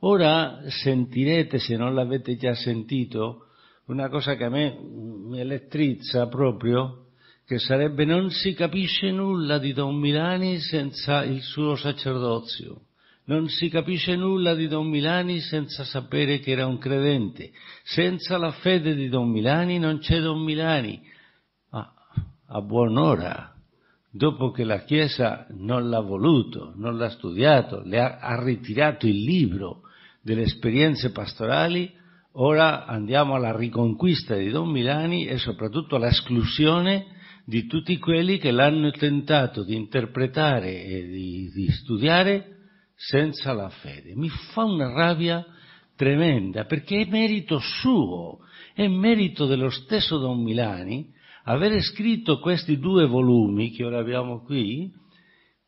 Ora sentirete, se non l'avete già sentito, una cosa che a me mi elettrizza proprio, che sarebbe non si capisce nulla di Don Milani senza il suo sacerdozio. Non si capisce nulla di Don Milani senza sapere che era un credente. Senza la fede di Don Milani non c'è Don Milani. Ma a buon'ora, dopo che la Chiesa non l'ha voluto, non l'ha studiato, le ha, ha ritirato il libro delle esperienze pastorali, Ora andiamo alla riconquista di Don Milani e soprattutto all'esclusione di tutti quelli che l'hanno tentato di interpretare e di, di studiare senza la fede. Mi fa una rabbia tremenda perché è merito suo, è merito dello stesso Don Milani avere scritto questi due volumi che ora abbiamo qui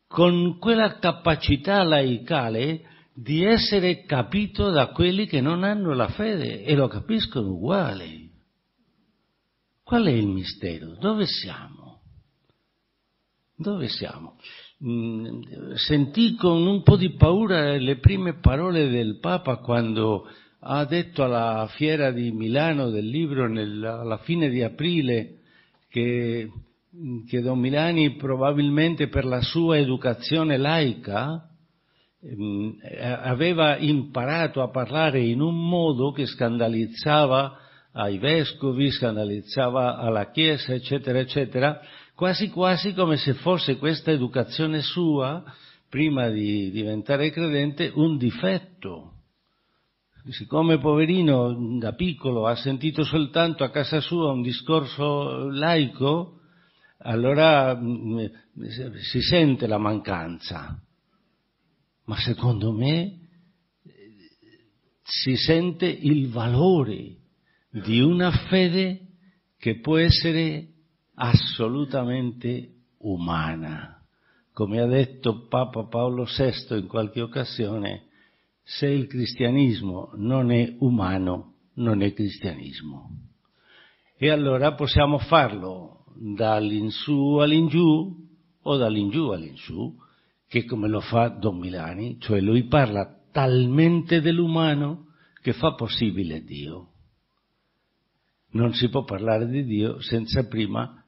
con quella capacità laicale di essere capito da quelli che non hanno la fede e lo capiscono uguale. Qual è il mistero? Dove siamo? Dove siamo? Mm, sentì con un po' di paura le prime parole del Papa quando ha detto alla fiera di Milano del libro nel, alla fine di aprile che, che Don Milani probabilmente per la sua educazione laica Ehm, eh, aveva imparato a parlare in un modo che scandalizzava ai vescovi, scandalizzava alla Chiesa, eccetera, eccetera, quasi quasi come se fosse questa educazione sua, prima di diventare credente, un difetto. Siccome poverino da piccolo ha sentito soltanto a casa sua un discorso laico, allora mm, eh, si sente la mancanza ma secondo me eh, si sente il valore di una fede che può essere assolutamente umana. Come ha detto Papa Paolo VI in qualche occasione, se il cristianesimo non è umano, non è cristianesimo. E allora possiamo farlo dall'insù all'ingiù o dall'ingiù all'insù, che come lo fa Don Milani, cioè lui parla talmente dell'umano che fa possibile Dio. Non si può parlare di Dio senza prima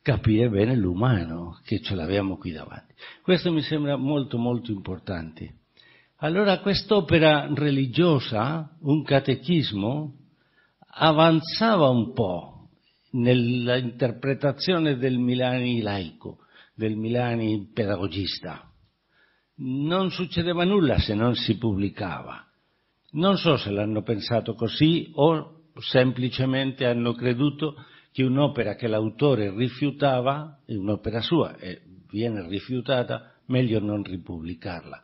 capire bene l'umano che ce l'abbiamo qui davanti. Questo mi sembra molto molto importante. Allora quest'opera religiosa, un catechismo, avanzava un po' nell'interpretazione del Milani laico, del Milani pedagogista non succedeva nulla se non si pubblicava. Non so se l'hanno pensato così o semplicemente hanno creduto che un'opera che l'autore rifiutava, un'opera sua e viene rifiutata, meglio non ripubblicarla.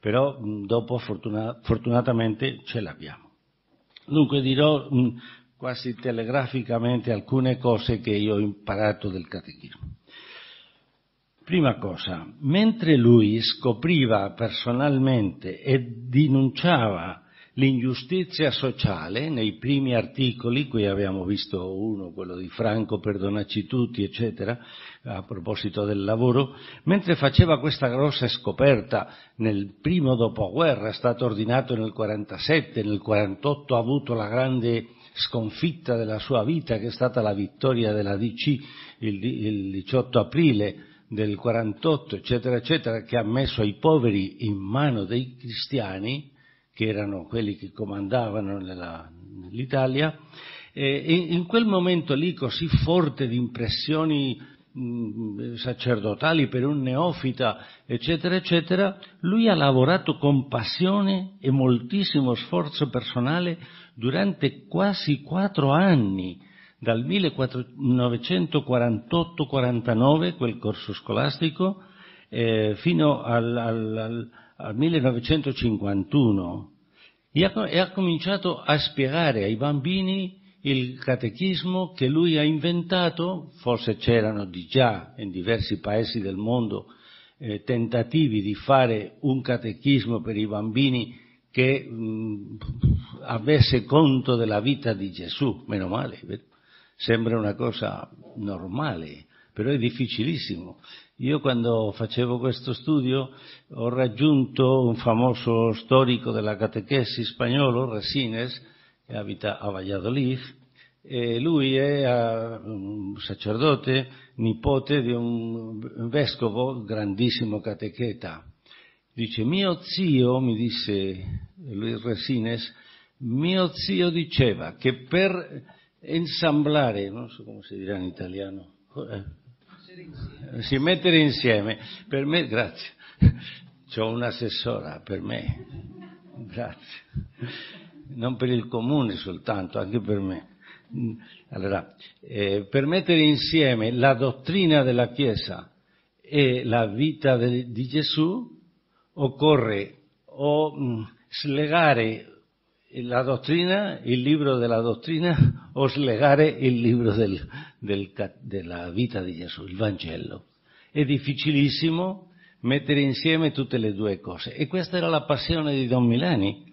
Però dopo fortuna fortunatamente ce l'abbiamo. Dunque dirò quasi telegraficamente alcune cose che io ho imparato del catechismo. Prima cosa, mentre lui scopriva personalmente e denunciava l'ingiustizia sociale nei primi articoli, qui abbiamo visto uno, quello di Franco, perdonaci tutti, eccetera, a proposito del lavoro, mentre faceva questa grossa scoperta nel primo dopoguerra, è stato ordinato nel 47, nel 48 ha avuto la grande sconfitta della sua vita che è stata la vittoria della DC il, il 18 aprile del 48, eccetera, eccetera, che ha messo i poveri in mano dei cristiani, che erano quelli che comandavano l'Italia, e in quel momento lì così forte di impressioni sacerdotali per un neofita, eccetera, eccetera, lui ha lavorato con passione e moltissimo sforzo personale durante quasi quattro anni dal 1948-49, quel corso scolastico, eh, fino al, al, al 1951, e ha, e ha cominciato a spiegare ai bambini il catechismo che lui ha inventato, forse c'erano già in diversi paesi del mondo eh, tentativi di fare un catechismo per i bambini che mh, mm, avesse conto della vita di Gesù, meno male sembra una cosa normale, però è difficilissimo. Io quando facevo questo studio ho raggiunto un famoso storico della catechesi spagnolo, Resines, che abita a Valladolid, e lui è un sacerdote, nipote di un vescovo grandissimo catecheta. Dice, mio zio, mi disse Luis Resines, mio zio diceva che per ensamblare, non so come si dirà in italiano, eh. si mettere insieme. Per me, grazie, ho un'assessora, per me, grazie, non per il comune soltanto, anche per me. Allora, eh, per mettere insieme la dottrina della Chiesa e la vita de, di Gesù occorre o mh, mm, slegare la dottrina, il libro della dottrina, os legare il libro del, del, della vita di Gesù, il Vangelo. È difficilissimo mettere insieme tutte le due cose. E questa era la passione di Don Milani,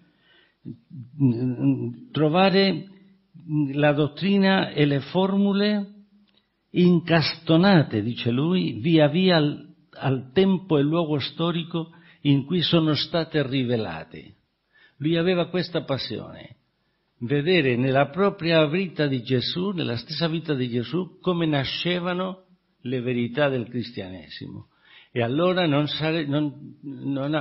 trovare la dottrina e le formule incastonate, dice lui, via via al, al tempo e luogo storico in cui sono state rivelate. Lui aveva questa passione vedere nella propria vita di Gesù, nella stessa vita di Gesù, come nascevano le verità del cristianesimo. E allora non, sare, non, non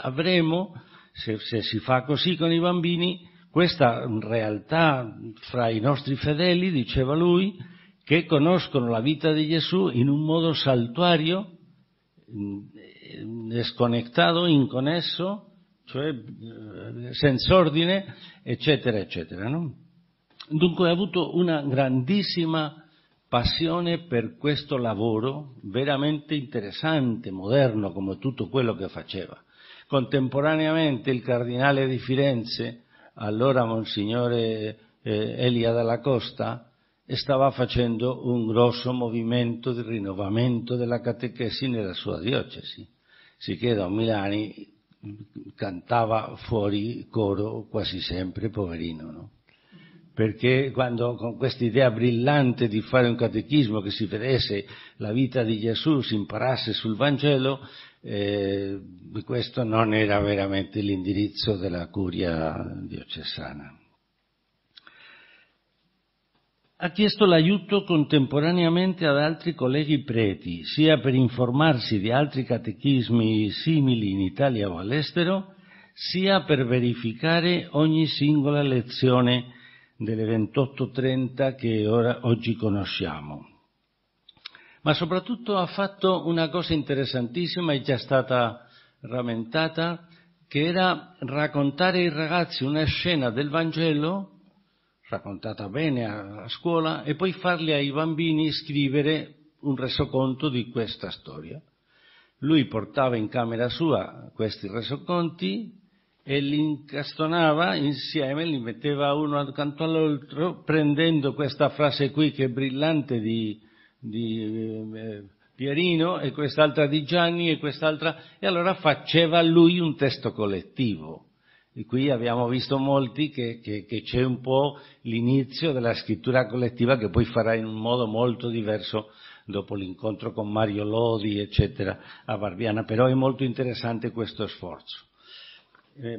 avremo, se, se si fa così con i bambini, questa realtà fra i nostri fedeli, diceva lui, che conoscono la vita di Gesù in un modo saltuario, desconectado, mm, eh, inconesso, cioè eh, senza ordine, eccetera, eccetera. No? Dunque ha avuto una grandissima passione per questo lavoro, veramente interessante, moderno, come tutto quello che faceva. Contemporaneamente il cardinale di Firenze, allora Monsignore eh, Elia dalla Costa, stava facendo un grosso movimento di rinnovamento della catechesi nella sua diocesi. Si che Don Milani cantava fuori coro quasi sempre, poverino, no? Perché quando con questa idea brillante di fare un catechismo che si vedesse la vita di Gesù, si imparasse sul Vangelo, eh, questo non era veramente l'indirizzo della curia diocesana. Ha chiesto l'aiuto contemporaneamente ad altri colleghi preti, sia per informarsi di altri catechismi simili in Italia o all'estero, sia per verificare ogni singola lezione delle 28.30 che ora, oggi conosciamo. Ma soprattutto ha fatto una cosa interessantissima, è già stata rammentata, che era raccontare ai ragazzi una scena del Vangelo raccontata bene a, a scuola e poi farli ai bambini scrivere un resoconto di questa storia. Lui portava in camera sua questi resoconti e li incastonava insieme, li metteva uno accanto all'altro, prendendo questa frase qui che è brillante di, di eh, Pierino e quest'altra di Gianni e quest'altra, e allora faceva lui un testo collettivo. E qui abbiamo visto molti che, che, che c'è un po' l'inizio della scrittura collettiva che poi farà in un modo molto diverso dopo l'incontro con Mario Lodi, eccetera, a Barbiana, però è molto interessante questo sforzo. Eh,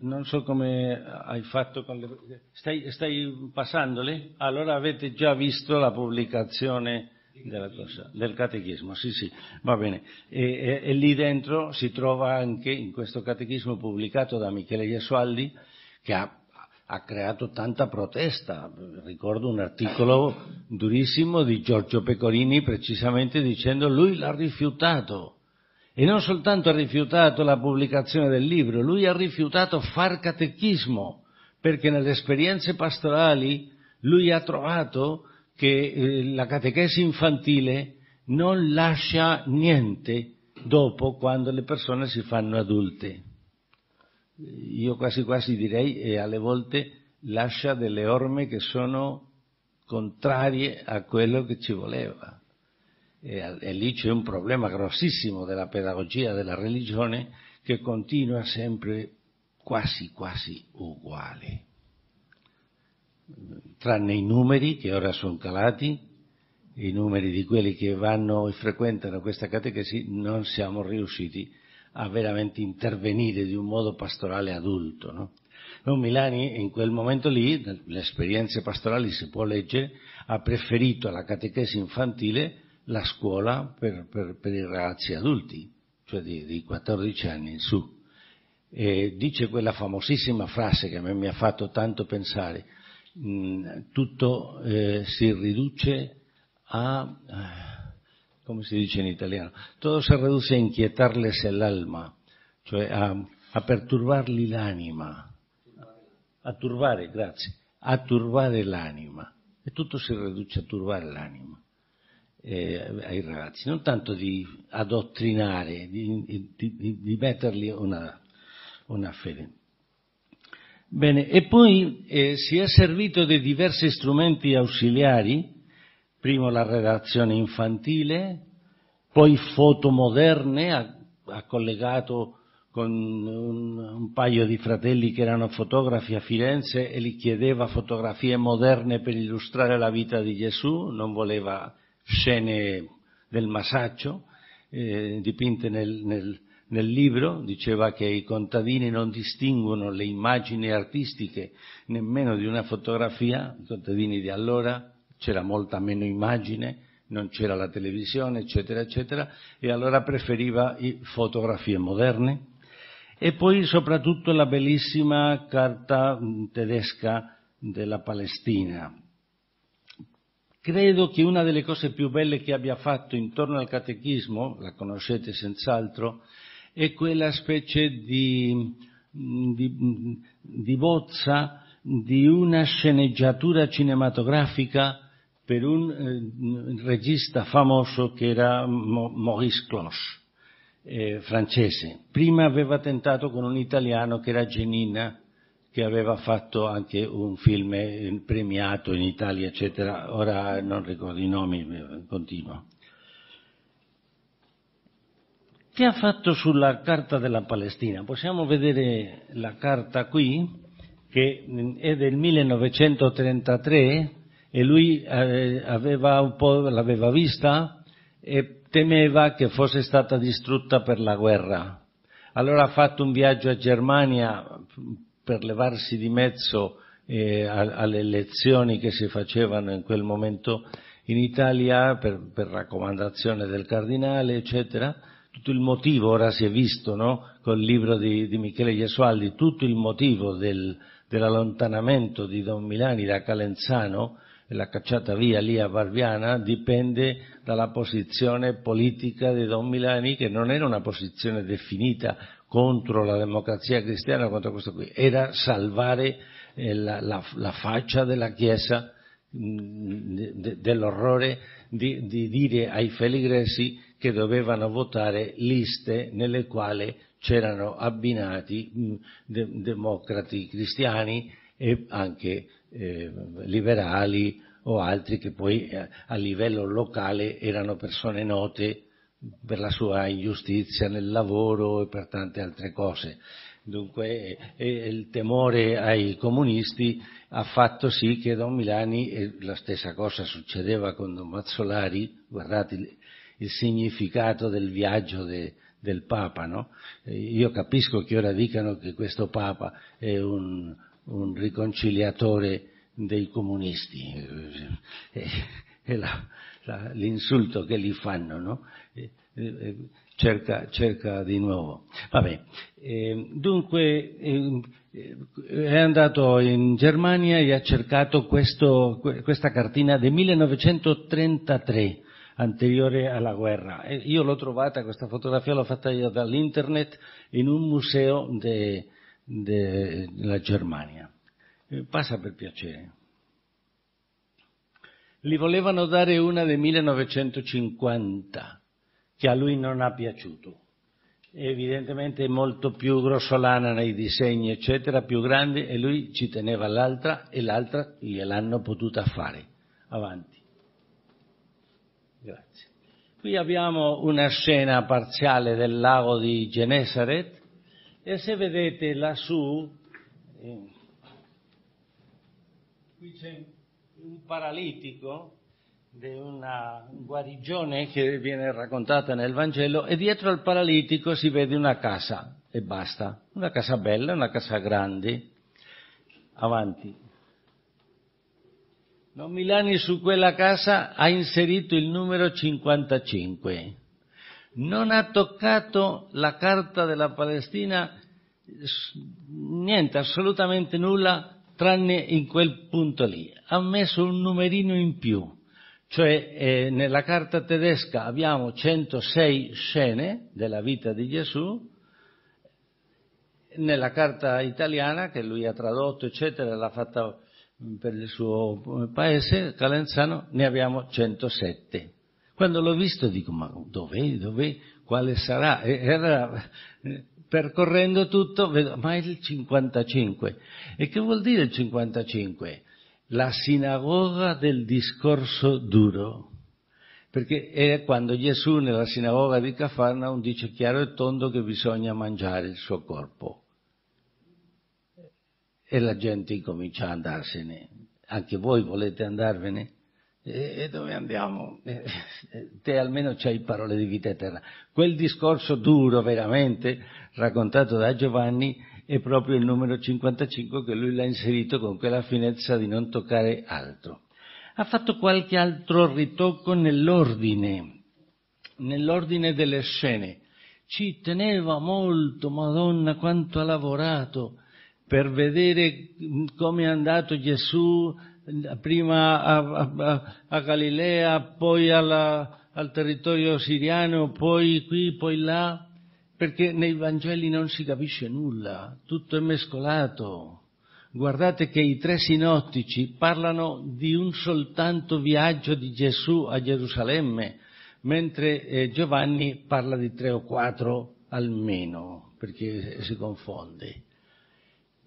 non so come hai fatto con le... Stai, stai passandole? Allora avete già visto la pubblicazione della cosa, del catechismo, sì sì, va bene. E, e, e, lì dentro si trova anche in questo catechismo pubblicato da Michele Gesualdi che ha, ha creato tanta protesta. Ricordo un articolo durissimo di Giorgio Pecorini precisamente dicendo lui l'ha rifiutato. E non soltanto ha rifiutato la pubblicazione del libro, lui ha rifiutato far catechismo, perché nelle esperienze pastorali lui ha trovato che eh, la catechesi infantile non lascia niente dopo quando le persone si fanno adulte. Io quasi quasi direi, e alle volte lascia delle orme che sono contrarie a quello che ci voleva. E, e, lì c'è un problema grossissimo della pedagogia della religione che continua sempre quasi quasi uguale tranne i numeri che ora sono calati, i numeri di quelli che vanno e frequentano questa catechesi, non siamo riusciti a veramente intervenire di un modo pastorale adulto. No? No, Milani in quel momento lì, le esperienze pastorali si può leggere, ha preferito alla catechesi infantile la scuola per, per, per i ragazzi adulti, cioè di, di 14 anni in su. E dice quella famosissima frase che a me mi ha fatto tanto pensare, Mm, tutto eh, si riduce a, eh, come si dice in italiano, tutto si riduce a inquietarles l'alma, cioè a, a perturbargli l'anima, a turbare, grazie, a turbare l'anima. E tutto si riduce a turbare l'anima eh, ai ragazzi, non tanto di adottrinare, di, di, di, di mettergli una, una fede. Bene, e poi eh, si è servito di diversi strumenti ausiliari, primo la redazione infantile, poi foto moderne, ha, ha collegato con un, un, paio di fratelli che erano fotografi a Firenze e gli chiedeva fotografie moderne per illustrare la vita di Gesù, non voleva scene del massaccio eh, dipinte nel, nel nel libro diceva che i contadini non distinguono le immagini artistiche nemmeno di una fotografia, i contadini di allora c'era molta meno immagine, non c'era la televisione, eccetera, eccetera, e allora preferiva fotografie moderne. E poi soprattutto la bellissima carta mm, tedesca della Palestina. Credo che una delle cose più belle che abbia fatto intorno al catechismo, la conoscete senz'altro, è quella specie di, mm, di, mm, di bozza di una sceneggiatura cinematografica per un eh, regista famoso che era Maurice Cloche, eh, francese. Prima aveva tentato con un italiano che era Genina, che aveva fatto anche un film eh, premiato in Italia, eccetera. Ora non ricordo i nomi, eh, continuo. Che ha fatto sulla carta della Palestina? Possiamo vedere la carta qui, che è del 1933 e lui eh, l'aveva vista e temeva che fosse stata distrutta per la guerra. Allora ha fatto un viaggio a Germania per levarsi di mezzo eh, alle elezioni che si facevano in quel momento in Italia per, per raccomandazione del cardinale, eccetera tutto il motivo, ora si è visto no? col libro di, di Michele Gesualdi, tutto il motivo del, dell'allontanamento di Don Milani da Calenzano e la cacciata via lì a Barbiana dipende dalla posizione politica di Don Milani che non era una posizione definita contro la democrazia cristiana, contro questo qui, era salvare eh, la, la, la, faccia della Chiesa mh, mm, de, dell'orrore di, di dire ai feligresi che dovevano votare liste nelle quali c'erano abbinati mm, democrati cristiani e anche eh, liberali o altri che poi eh, a livello locale erano persone note per la sua ingiustizia nel lavoro e per tante altre cose. Dunque eh, eh il temore ai comunisti ha fatto sì che Don Milani, e la stessa cosa succedeva con Don Mazzolari, guardate il significato del viaggio de, del Papa. No? Io capisco che ora dicano che questo Papa è un, un riconciliatore dei comunisti, è, l'insulto che gli fanno, no? cerca, cerca, di nuovo. Vabbè. Ehm, dunque ehm, è andato in Germania e ha cercato questo, questa cartina del 1933 anteriore alla guerra. Io l'ho trovata, questa fotografia l'ho fatta io dall'internet in un museo de, de, della Germania. Passa per piacere. Gli volevano dare una del 1950, che a lui non ha piaciuto. Evidentemente molto più grossolana nei disegni, eccetera, più grande, e lui ci teneva l'altra e l'altra gliel'hanno potuta fare. Avanti. Grazie. Qui abbiamo una scena parziale del lago di Genesaret e se vedete lassù, eh, qui c'è un paralitico di una guarigione che viene raccontata nel Vangelo e dietro al paralitico si vede una casa e basta, una casa bella, una casa grande, avanti. No, Milani su quella casa ha inserito il numero 55. Non ha toccato la carta della Palestina, niente, assolutamente nulla, tranne in quel punto lì. Ha messo un numerino in più, cioè eh, nella carta tedesca abbiamo 106 scene della vita di Gesù, nella carta italiana che lui ha tradotto, eccetera, l'ha fatta per il suo paese, Calenzano, ne abbiamo 107. Quando l'ho visto dico, ma dov'è, dov'è, quale sarà? Era, eh, percorrendo tutto, vedo, ma è il 55. E che vuol dire il 55? La sinagoga del discorso duro. Perché è quando Gesù nella sinagoga di Cafarnaum dice chiaro e tondo che bisogna mangiare il suo corpo e la gente incomincia a andarsene. Anche voi volete andarvene? E, dove andiamo? Eh, te almeno c'hai parole di vita eterna. Quel discorso duro, veramente, raccontato da Giovanni, è proprio il numero 55 che lui l'ha inserito con quella finezza di non toccare altro. Ha fatto qualche altro ritocco nell'ordine, nell'ordine delle scene. Ci teneva molto, Madonna, quanto ha lavorato per vedere come è andato Gesù prima a, a, a Galilea, poi alla, al territorio siriano, poi qui, poi là, perché nei Vangeli non si capisce nulla, tutto è mescolato. Guardate che i tre sinottici parlano di un soltanto viaggio di Gesù a Gerusalemme, mentre eh, Giovanni parla di tre o quattro almeno, perché si confonde.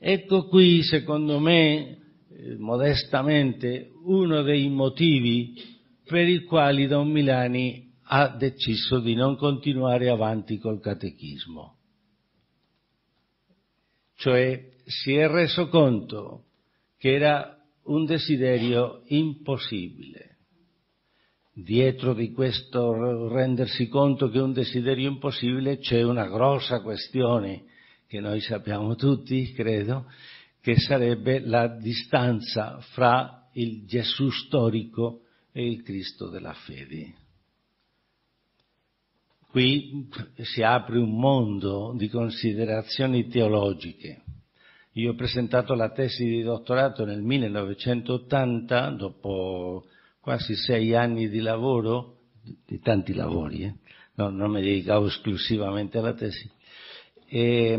Ecco qui, secondo me, eh, modestamente, uno dei motivi per i quali Don Milani ha deciso di non continuare avanti col catechismo. Cioè si è reso conto che era un desiderio impossibile. Dietro di questo rendersi conto che è un desiderio impossibile c'è una grossa questione che noi sappiamo tutti, credo, che sarebbe la distanza fra il Gesù storico e il Cristo della fede. Qui si apre un mondo di considerazioni teologiche. Io ho presentato la tesi di dottorato nel 1980, dopo quasi sei anni di lavoro, di tanti lavori, eh? no, non mi dedicavo esclusivamente alla tesi, e,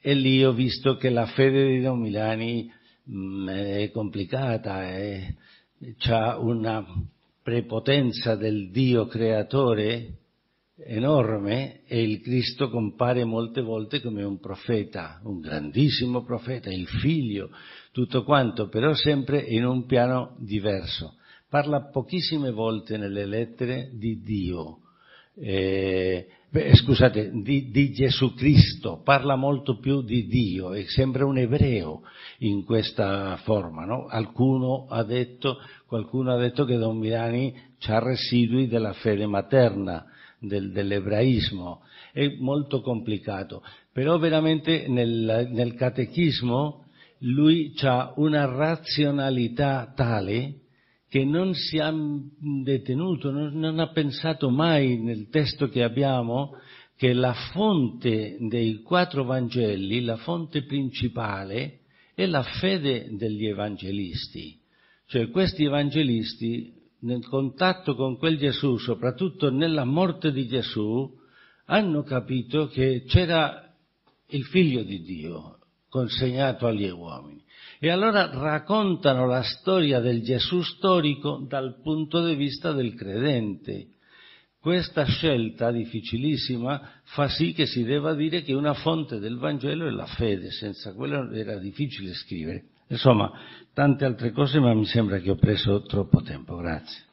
e lì ho visto che la fede di Don Milani mh, mm, è complicata, ha una prepotenza del Dio creatore enorme e il Cristo compare molte volte come un profeta, un grandissimo profeta, il figlio, tutto quanto, però sempre in un piano diverso. Parla pochissime volte nelle lettere di Dio. Eh, Beh, scusate, di, di, Gesù Cristo, parla molto più di Dio e sembra un ebreo in questa forma, no? ha detto, qualcuno ha detto che Don Milani ha residui della fede materna, del, dell'ebraismo, è molto complicato, però veramente nel, nel catechismo lui ha una razionalità tale che non si è detenuto, non, non ha pensato mai nel testo che abbiamo che la fonte dei quattro Vangeli, la fonte principale, è la fede degli evangelisti. Cioè questi evangelisti nel contatto con quel Gesù, soprattutto nella morte di Gesù, hanno capito che c'era il figlio di Dio consegnato agli uomini. E allora raccontano la storia del Gesù storico dal punto di vista del credente. Questa scelta difficilissima fa sì che si debba dire che una fonte del Vangelo è la fede, senza quella era difficile scrivere. Insomma, tante altre cose, ma mi sembra che ho preso troppo tempo. Grazie.